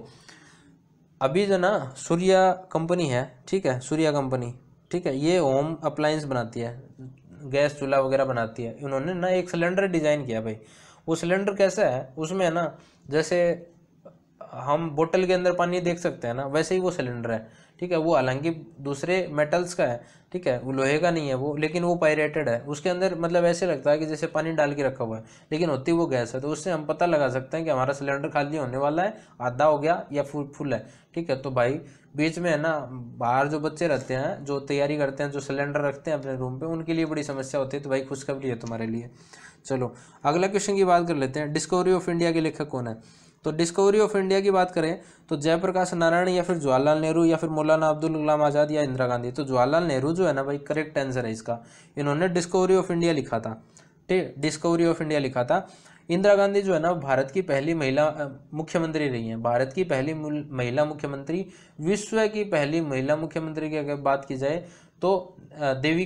अभी जो ना सूर्या कंपनी है ठीक है सूर्या कंपनी ठीक है ये होम अप्लायंस बनाती है गैस चूल्हा वगैरह बनाती है इन्होंने ना एक सिलेंडर डिज़ाइन किया भाई वो सिलेंडर कैसा है उसमें है ना जैसे हम बोतल के अंदर पानी देख सकते हैं ना वैसे ही वो सिलेंडर है ठीक है वो हालांकि दूसरे मेटल्स का है ठीक है वो लोहे का नहीं है वो लेकिन वो पायरेटेड है उसके अंदर मतलब ऐसे लगता है कि जैसे पानी डाल के रखा हुआ है लेकिन होती वो गैस है तो उससे हम पता लगा सकते हैं कि हमारा सिलेंडर खाली होने वाला है आधा हो गया या फुल फुल है ठीक है तो भाई बीच में है ना बाहर जो बच्चे रहते हैं जो तैयारी करते हैं जो सिलेंडर रखते हैं अपने रूम पे उनके लिए बड़ी समस्या होती है तो भाई खुशखबरी है तुम्हारे लिए चलो अगला क्वेश्चन की बात कर लेते हैं डिस्कवरी ऑफ इंडिया के लेखक कौन है तो डिस्कवरी ऑफ इंडिया की बात करें तो जयप्रकाश नारायण या फिर जवाहरलाल नेहरू या फिर मौलाना अब्दुल कलाम आज़ाद या इंदिरा गांधी तो जवाहरलाल नेहरू जो है ना भाई करेक्ट आंसर है इसका इन्होंने डिस्कवरी ऑफ इंडिया लिखा था ठीक डिस्कवरी ऑफ इंडिया लिखा था इंदिरा गांधी जो है ना भारत की पहली महिला मुख्यमंत्री रही हैं भारत की पहली महिला मुख्यमंत्री विश्व की पहली महिला मुख्यमंत्री की अगर बात की जाए तो देवी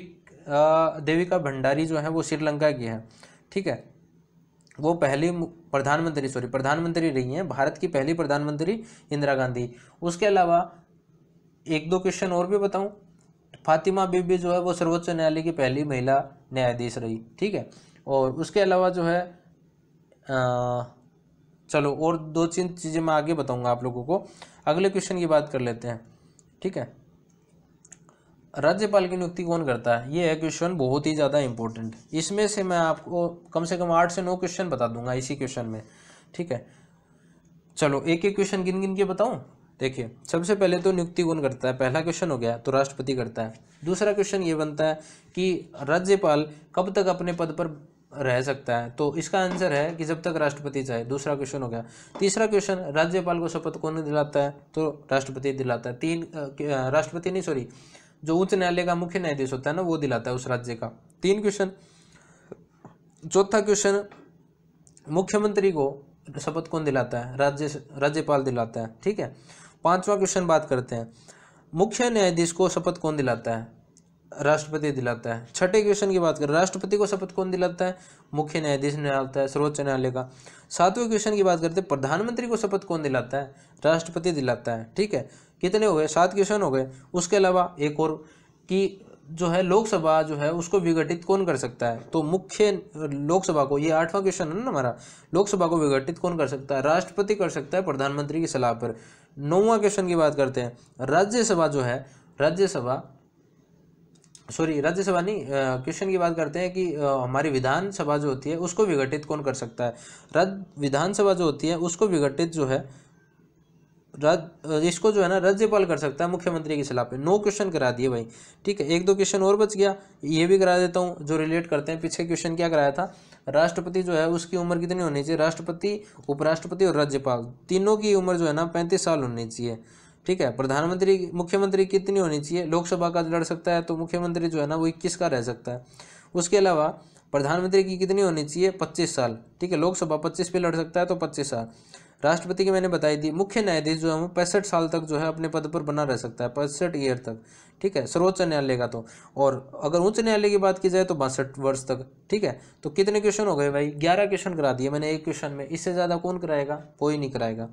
देविका भंडारी जो है वो श्रीलंका की है ठीक है वो पहली प्रधानमंत्री सॉरी प्रधानमंत्री रही हैं भारत की पहली प्रधानमंत्री इंदिरा गांधी उसके अलावा एक दो क्वेश्चन और भी बताऊं फातिमा बीबी जो है वो सर्वोच्च न्यायालय की पहली महिला न्यायाधीश रही ठीक है और उसके अलावा जो है आ, चलो और दो तीन चीज़ें मैं आगे बताऊंगा आप लोगों को अगले क्वेश्चन की बात कर लेते हैं ठीक है राज्यपाल की नियुक्ति कौन करता है ये है क्वेश्चन बहुत ही ज़्यादा इंपॉर्टेंट इसमें से मैं आपको कम से कम आठ से नौ क्वेश्चन बता दूंगा इसी क्वेश्चन में ठीक है चलो एक एक क्वेश्चन गिन गिन के बताऊँ देखिए सबसे पहले तो नियुक्ति कौन करता है पहला क्वेश्चन हो गया तो राष्ट्रपति करता है दूसरा क्वेश्चन ये बनता है कि राज्यपाल कब तक अपने पद पर रह सकता है तो इसका आंसर है कि जब तक राष्ट्रपति चाहे दूसरा क्वेश्चन हो गया तीसरा क्वेश्चन राज्यपाल को शपथ कौन दिलाता है तो राष्ट्रपति दिलाता है तीन राष्ट्रपति नहीं सॉरी जो उच्च न्यायालय का मुख्य न्यायाधीश होता है ना वो दिलाता है उस राज्य का तीन क्वेश्चन चौथा क्वेश्चन मुख्यमंत्री को शपथ कौन दिलाता है राज्य राज्यपाल दिलाता है ठीक है पांचवा क्वेश्चन बात करते हैं मुख्य न्यायाधीश को शपथ कौन दिलाता है राष्ट्रपति दिलाता है छठे क्वेश्चन की बात करें राष्ट्रपति को शपथ कौन दिलाता है मुख्य न्यायाधीश न्यायालय सर्वोच्च न्यायालय का सातवें क्वेश्चन की बात करते हैं प्रधानमंत्री को शपथ कौन दिलाता है राष्ट्रपति दिलाता है ठीक है कितने हो गए सात क्वेश्चन हो गए उसके अलावा एक और कि जो है लोकसभा जो है उसको विघटित कौन कर सकता है तो मुख्य लोकसभा को ये आठवां क्वेश्चन है ना हमारा लोकसभा को विघटित कौन कर सकता है राष्ट्रपति कर सकता है प्रधानमंत्री की सलाह पर नौवां क्वेश्चन की बात करते हैं राज्यसभा जो है राज्यसभा सॉरी राज्यसभा नहीं क्वेश्चन की बात करते हैं कि आ, हमारी विधानसभा जो होती है उसको विघटित कौन कर सकता है राज्य विधानसभा जो होती है उसको विघटित जो है राज इसको जो है ना राज्यपाल कर सकता है मुख्यमंत्री की सलाह पे नो क्वेश्चन करा दिए भाई ठीक है एक दो क्वेश्चन और बच गया ये भी करा देता हूँ जो रिलेट करते हैं पीछे क्वेश्चन क्या कराया था राष्ट्रपति जो है उसकी उम्र कितनी होनी चाहिए राष्ट्रपति उपराष्ट्रपति और राज्यपाल तीनों की उम्र जो है ना पैंतीस साल होनी चाहिए ठीक है प्रधानमंत्री मुख्यमंत्री कितनी होनी चाहिए लोकसभा का लड़ सकता है तो मुख्यमंत्री जो है ना वो इक्कीस का रह सकता है उसके अलावा प्रधानमंत्री की कितनी होनी चाहिए पच्चीस साल ठीक है लोकसभा पच्चीस पे लड़ सकता है तो पच्चीस साल राष्ट्रपति की मैंने बताई दी मुख्य न्यायाधीश जो है वो पैंसठ साल तक जो है अपने पद पर बना रह सकता है पैंसठ ईयर तक ठीक है सर्वोच्च न्यायालय का तो और अगर उच्च न्यायालय की बात की जाए तो बासठ वर्ष तक ठीक है तो कितने क्वेश्चन हो गए भाई ग्यारह क्वेश्चन करा दिए मैंने एक क्वेश्चन में इससे ज़्यादा कौन कराएगा कोई नहीं कराएगा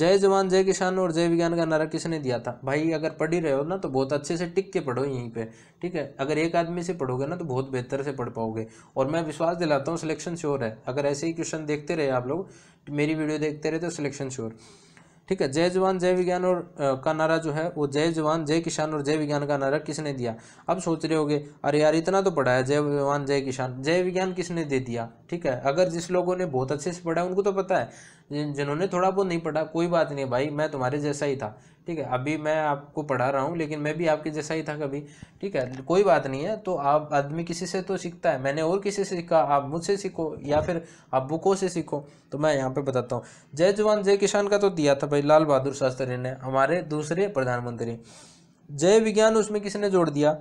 जय जवान जय किसान और जय विज्ञान का नारा किसने दिया था भाई अगर पढ़ ही रहे हो ना तो बहुत अच्छे से टिक के पढ़ो यहीं पे ठीक है अगर एक आदमी से पढ़ोगे ना तो बहुत बेहतर से पढ़ पाओगे और मैं विश्वास दिलाता हूँ सिलेक्शन श्योर है अगर ऐसे ही क्वेश्चन देखते रहे आप लोग मेरी वीडियो देखते रहे तो सिलेक्शन श्योर ठीक है जय जवान जय विज्ञान और का नारा जो है वो जय जवान जय किसान और जय विज्ञान का नारा किसने दिया अब सोच रहे होगे अरे यार इतना तो पढ़ा है जय जवान जय किसान जय विज्ञान किसने दे दिया ठीक है अगर जिस लोगों ने बहुत अच्छे से पढ़ा उनको तो पता है जिन्होंने थोड़ा बहुत नहीं पढ़ा कोई बात नहीं भाई मैं तुम्हारे जैसा ही था ठीक है अभी मैं आपको पढ़ा रहा हूँ लेकिन मैं भी आपके जैसा ही था कभी ठीक है कोई बात नहीं है तो आप आदमी किसी से तो सीखता है मैंने और किसी से सीखा आप मुझसे सीखो या फिर आप बुकों से सीखो तो मैं यहाँ पे बताता हूँ जय जवान जय किसान का तो दिया था भाई लाल बहादुर शास्त्री ने हमारे दूसरे प्रधानमंत्री जय विज्ञान उसमें किसी जोड़ दिया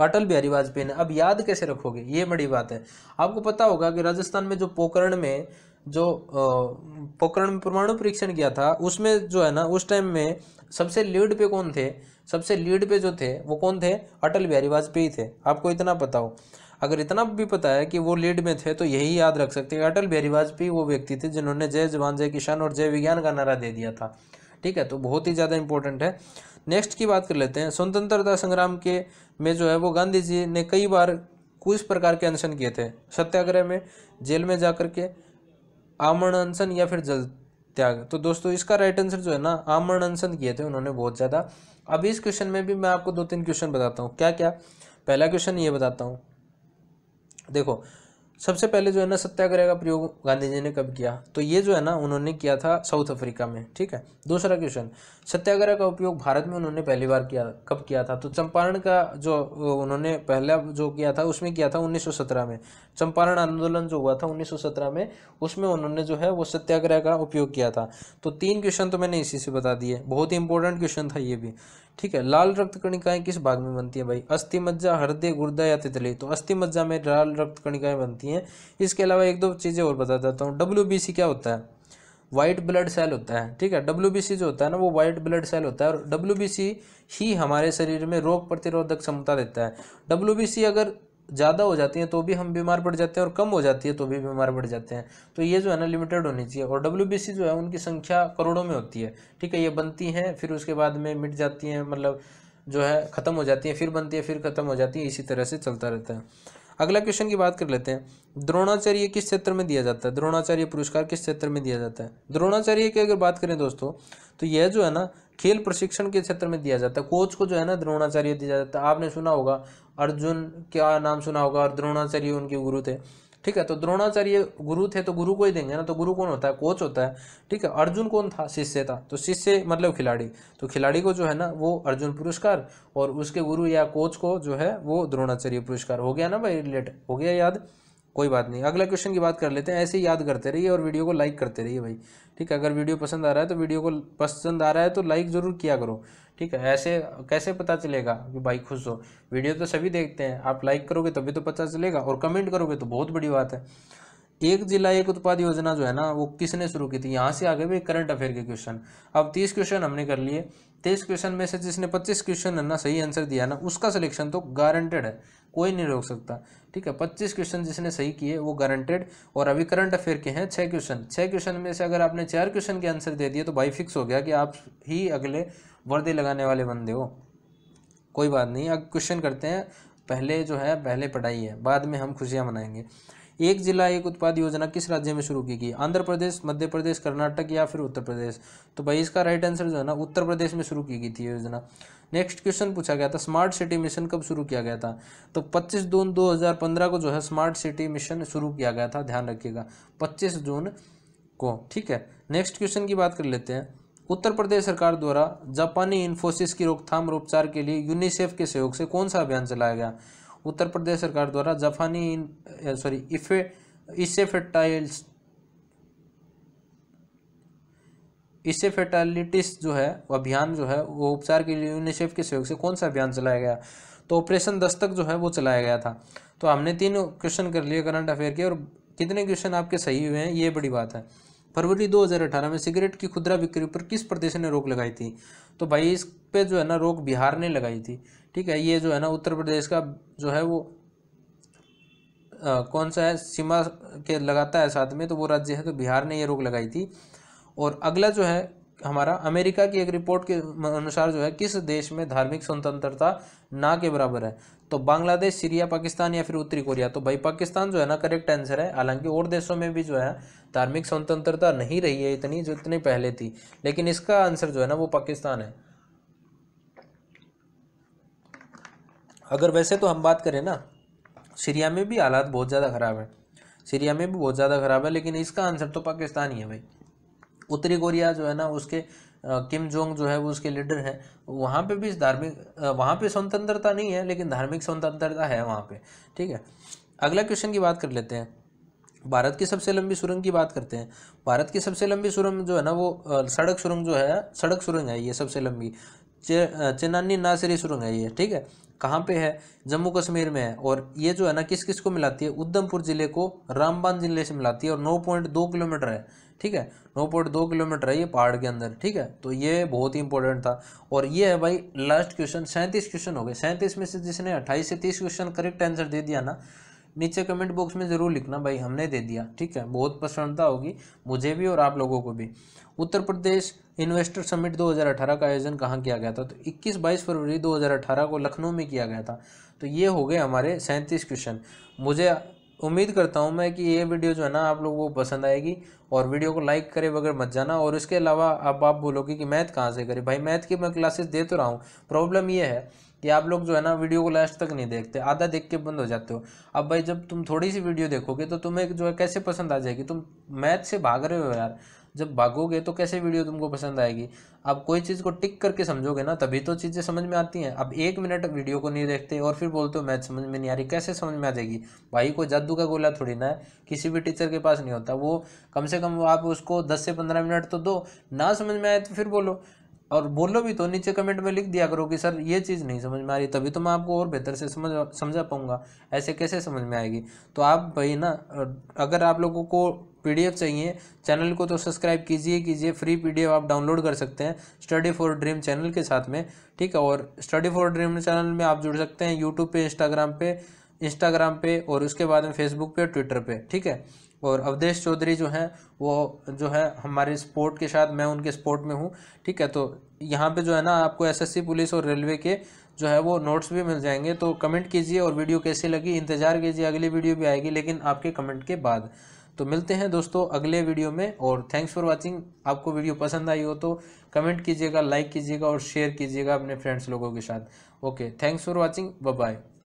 अटल बिहारी वाजपेयी ने अब याद कैसे रखोगे ये बड़ी बात है आपको पता होगा कि राजस्थान में जो पोकरण में जो पोकरण परमाणु परीक्षण किया था उसमें जो है ना उस टाइम में सबसे लीड पे कौन थे सबसे लीड पे जो थे वो कौन थे अटल बिहारी वाजपेयी थे आपको इतना पता हो अगर इतना भी पता है कि वो लीड में थे तो यही याद रख सकते हैं अटल बिहारी वाजपेयी वो व्यक्ति थे जिन्होंने जय जवान जय किसान और जय विज्ञान का नारा दे दिया था ठीक है तो बहुत ही ज़्यादा इंपॉर्टेंट है नेक्स्ट की बात कर लेते हैं स्वतंत्रता संग्राम के में जो है वो गांधी जी ने कई बार कुछ प्रकार के अनशन किए थे सत्याग्रह में जेल में जा कर के आमरण अनशन या फिर जल त्याग तो दोस्तों इसका राइट आंसर जो है ना आमरण अनशन किए थे उन्होंने बहुत ज़्यादा अब इस क्वेश्चन में भी मैं आपको दो तीन क्वेश्चन बताता हूँ क्या क्या पहला क्वेश्चन ये बताता हूँ देखो सबसे पहले जो है ना सत्याग्रह का प्रयोग गांधी जी ने कब किया तो ये जो है ना उन्होंने किया था साउथ अफ्रीका में ठीक है दूसरा क्वेश्चन सत्याग्रह का उपयोग भारत में उन्होंने पहली बार किया कब किया था तो चंपारण का जो उन्होंने पहला जो किया था उसमें किया था 1917 में चंपारण आंदोलन जो हुआ था 1917 में उसमें उन्होंने जो है वो सत्याग्रह का उपयोग किया था तो तीन क्वेश्चन तो मैंने इसी से बता दिए बहुत ही इंपॉर्टेंट क्वेश्चन था ये भी ठीक है लाल रक्त कणिकाएं किस भाग में बनती है भाई अस्थि मज्जा हृदय गुर्दा या तितली तो अस्थि मज्जा में लाल रक्त कणिकाएं बनती हैं इसके अलावा एक दो चीज़ें और बता देता हूँ डब्ल्यू क्या होता है वाइट ब्लड सेल होता है ठीक है डब्ल्यू जो होता है ना वो वाइट ब्लड सेल होता है और डब्ल्यू ही हमारे शरीर में रोग प्रतिरोधक क्षमता देता है डब्ल्यू अगर ज़्यादा हो जाती हैं तो भी हम बीमार पड़ जाते हैं और कम हो जाती है तो भी बीमार पड़ जाते हैं तो ये जो है ना लिमिटेड होनी चाहिए और डब्ल्यू जो है उनकी संख्या करोड़ों में होती है ठीक है ये बनती हैं फिर उसके बाद में मिट जाती हैं मतलब जो है ख़त्म हो जाती है फिर बनती है फिर ख़त्म हो जाती है इसी तरह से चलता रहता है अगला क्वेश्चन की बात कर लेते हैं द्रोणाचार्य किस क्षेत्र में दिया जाता है द्रोणाचार्य पुरस्कार किस क्षेत्र में दिया जाता है द्रोणाचार्य की अगर बात करें दोस्तों तो यह जो है ना खेल प्रशिक्षण के क्षेत्र में दिया जाता है कोच को जो है ना द्रोणाचार्य दिया जाता है आपने सुना होगा अर्जुन क्या नाम सुना होगा और द्रोणाचार्य उनके गुरु थे ठीक है तो द्रोणाचार्य गुरु थे तो गुरु को ही देंगे ना तो गुरु कौन होता है कोच होता है ठीक है अर्जुन कौन था शिष्य था तो शिष्य मतलब खिलाड़ी तो खिलाड़ी को जो है ना वो अर्जुन पुरस्कार और उसके गुरु या कोच को जो है वो द्रोणाचार्य पुरस्कार हो गया ना भाई रिलेट हो गया याद कोई बात नहीं अगला क्वेश्चन की बात कर लेते हैं ऐसे ही याद करते रहिए और वीडियो को लाइक करते रहिए भाई ठीक है अगर वीडियो पसंद आ रहा है तो वीडियो को पसंद आ रहा है तो लाइक ज़रूर किया करो ठीक है ऐसे कैसे पता चलेगा कि भाई खुश हो वीडियो तो सभी देखते हैं आप लाइक करोगे तभी तो पता चलेगा और कमेंट करोगे तो बहुत बड़ी बात है एक जिला एक उत्पाद योजना जो है ना वो किसने शुरू की थी यहाँ से आगे भी करंट अफेयर के क्वेश्चन अब तीस क्वेश्चन हमने कर लिए तेईस क्वेश्चन में से जिसने पच्चीस क्वेश्चन है ना सही आंसर दिया ना उसका सिलेक्शन तो गारंटेड है कोई नहीं रोक सकता ठीक है पच्चीस क्वेश्चन जिसने सही किए वो गारंटेड और अभी करंट अफेयर के हैं छः क्वेश्चन छः क्वेश्चन में से अगर आपने चार क्वेश्चन के आंसर दे दिए तो भाई फिक्स हो गया कि आप ही अगले वर्दी लगाने वाले बंदे हो कोई बात नहीं अब क्वेश्चन करते हैं पहले जो है पहले पढ़ाई है बाद में हम खुशियाँ मनाएंगे एक जिला एक उत्पाद योजना किस राज्य में शुरू की गई आंध्र प्रदेश मध्य प्रदेश कर्नाटक या फिर उत्तर प्रदेश तो भाई इसका राइट आंसर जो है ना उत्तर प्रदेश में शुरू की गई थी योजना नेक्स्ट क्वेश्चन पूछा गया था स्मार्ट सिटी मिशन कब शुरू किया गया था तो 25 जून 2015 को जो है स्मार्ट सिटी मिशन शुरू किया गया था ध्यान रखिएगा 25 जून को ठीक है नेक्स्ट क्वेश्चन की बात कर लेते हैं उत्तर प्रदेश सरकार द्वारा जापानी इन्फोसिस की रोकथाम और उपचार के लिए यूनिसेफ के सहयोग से कौन सा अभियान चलाया गया उत्तर प्रदेश सरकार द्वारा जापानी सॉरी इफे इसेफेटाइल्स इससे फेटालिटिस जो है वो अभियान जो है वो उपचार के लिए यूनिसेफ के सहयोग से कौन सा अभियान चलाया गया तो ऑपरेशन दस्तक जो है वो चलाया गया था तो हमने तीन क्वेश्चन कर लिए करंट अफेयर के और कितने क्वेश्चन आपके सही हुए हैं ये बड़ी बात है फरवरी 2018 में सिगरेट की खुदरा बिक्री पर किस प्रदेश ने रोक लगाई थी तो भाई इस पे जो है ना रोक बिहार ने लगाई थी ठीक है ये जो है ना उत्तर प्रदेश का जो है वो आ, कौन सा है सीमा के लगाता है साथ में तो वो राज्य है तो बिहार ने ये रोक लगाई थी और अगला जो है हमारा अमेरिका की एक रिपोर्ट के अनुसार जो है किस देश में धार्मिक स्वतंत्रता ना के बराबर है तो बांग्लादेश सीरिया पाकिस्तान या फिर उत्तरी कोरिया तो भाई पाकिस्तान जो है ना करेक्ट आंसर है हालांकि और देशों में भी जो है धार्मिक स्वतंत्रता नहीं रही है इतनी जो इतनी पहले थी लेकिन इसका आंसर जो है ना वो पाकिस्तान है अगर वैसे तो हम बात करें ना सीरिया में भी हालात बहुत ज़्यादा ख़राब है सीरिया में भी बहुत ज़्यादा ख़राब है लेकिन इसका आंसर तो पाकिस्तान ही है भाई उत्तरी कोरिया जो है ना उसके किम जोंग जो है वो उसके लीडर है वहाँ पे भी धार्मिक वहाँ पे स्वतंत्रता नहीं है लेकिन धार्मिक स्वतंत्रता है वहाँ पे ठीक है अगला क्वेश्चन की बात कर लेते हैं भारत की सबसे लंबी सुरंग की बात करते हैं भारत की सबसे लंबी सुरंग जो है ना वो सड़क सुरंग जो है सड़क सुरंग है ये सबसे लंबी चेनानी नासरी सुरंग है ये ठीक है कहाँ पे है जम्मू कश्मीर में है और ये जो है ना किस किस को मिलाती है उधमपुर जिले को रामबान जिले से मिलाती है और नौ पॉइंट दो किलोमीटर है ठीक है नौ पॉइंट दो किलोमीटर है ये पहाड़ के अंदर ठीक है तो ये बहुत ही इंपॉर्टेंट था और ये है भाई लास्ट क्वेश्चन सैंतीस क्वेश्चन हो गए सैंतीस में से जिसने अट्ठाईस से तीस क्वेश्चन करेक्ट आंसर दे दिया ना नीचे कमेंट बॉक्स में ज़रूर लिखना भाई हमने दे दिया ठीक है बहुत प्रसन्नता होगी मुझे भी और आप लोगों को भी उत्तर प्रदेश इन्वेस्टर समिट 2018 का आयोजन कहाँ किया गया था तो 21-22 फरवरी 2018 को लखनऊ में किया गया था तो ये हो गए हमारे सैंतीस क्वेश्चन मुझे उम्मीद करता हूँ मैं कि ये वीडियो जो है ना आप लोगों को पसंद आएगी और वीडियो को लाइक करे वगैरह मत जाना और इसके अलावा अब आप बोलोगे कि मैथ कहाँ से करें भाई मैथ की मैं क्लासेस दे तो रहा हूँ प्रॉब्लम ये है कि आप लोग जो है ना वीडियो को लास्ट तक नहीं देखते आधा देख के बंद हो जाते हो अब भाई जब तुम थोड़ी सी वीडियो देखोगे तो तुम्हें जो है कैसे पसंद आ जाएगी तुम मैथ से भाग रहे हो यार जब भागोगे तो कैसे वीडियो तुमको पसंद आएगी आप कोई चीज़ को टिक करके समझोगे ना तभी तो चीज़ें समझ में आती हैं अब एक मिनट वीडियो को नहीं देखते और फिर बोलते हो मैथ समझ में नहीं आ रही कैसे समझ में आ जाएगी भाई को जादू का गोला थोड़ी ना है किसी भी टीचर के पास नहीं होता वो कम से कम आप उसको दस से पंद्रह मिनट तो दो ना समझ में आए तो फिर बोलो और बोलो भी तो नीचे कमेंट में लिख दिया करो कि सर ये चीज़ नहीं समझ में आ रही तभी तो मैं आपको और बेहतर से समझ समझा पाऊँगा ऐसे कैसे समझ में आएगी तो आप भाई ना अगर आप लोगों को पीडीएफ चाहिए चैनल को तो सब्सक्राइब कीजिए कीजिए फ्री पीडीएफ आप डाउनलोड कर सकते हैं स्टडी फॉर ड्रीम चैनल के साथ में ठीक है और स्टडी फॉर ड्रीम चैनल में आप जुड़ सकते हैं यूट्यूब पे इंस्टाग्राम पे इंस्टाग्राम पे और उसके बाद में फेसबुक पे और ट्विटर पे ठीक है और अवधेश चौधरी जो हैं वो जो है हमारे स्पोर्ट के साथ मैं उनके स्पोर्ट में हूँ ठीक है तो यहाँ पे जो है ना आपको एसएससी पुलिस और रेलवे के जो है वो नोट्स भी मिल जाएंगे तो कमेंट कीजिए और वीडियो कैसी लगी इंतज़ार कीजिए अगली वीडियो भी आएगी लेकिन आपके कमेंट के बाद तो मिलते हैं दोस्तों अगले वीडियो में और थैंक्स फॉर वॉचिंग आपको वीडियो पसंद आई हो तो कमेंट कीजिएगा लाइक कीजिएगा और शेयर कीजिएगा अपने फ्रेंड्स लोगों के साथ okay thanks for watching bye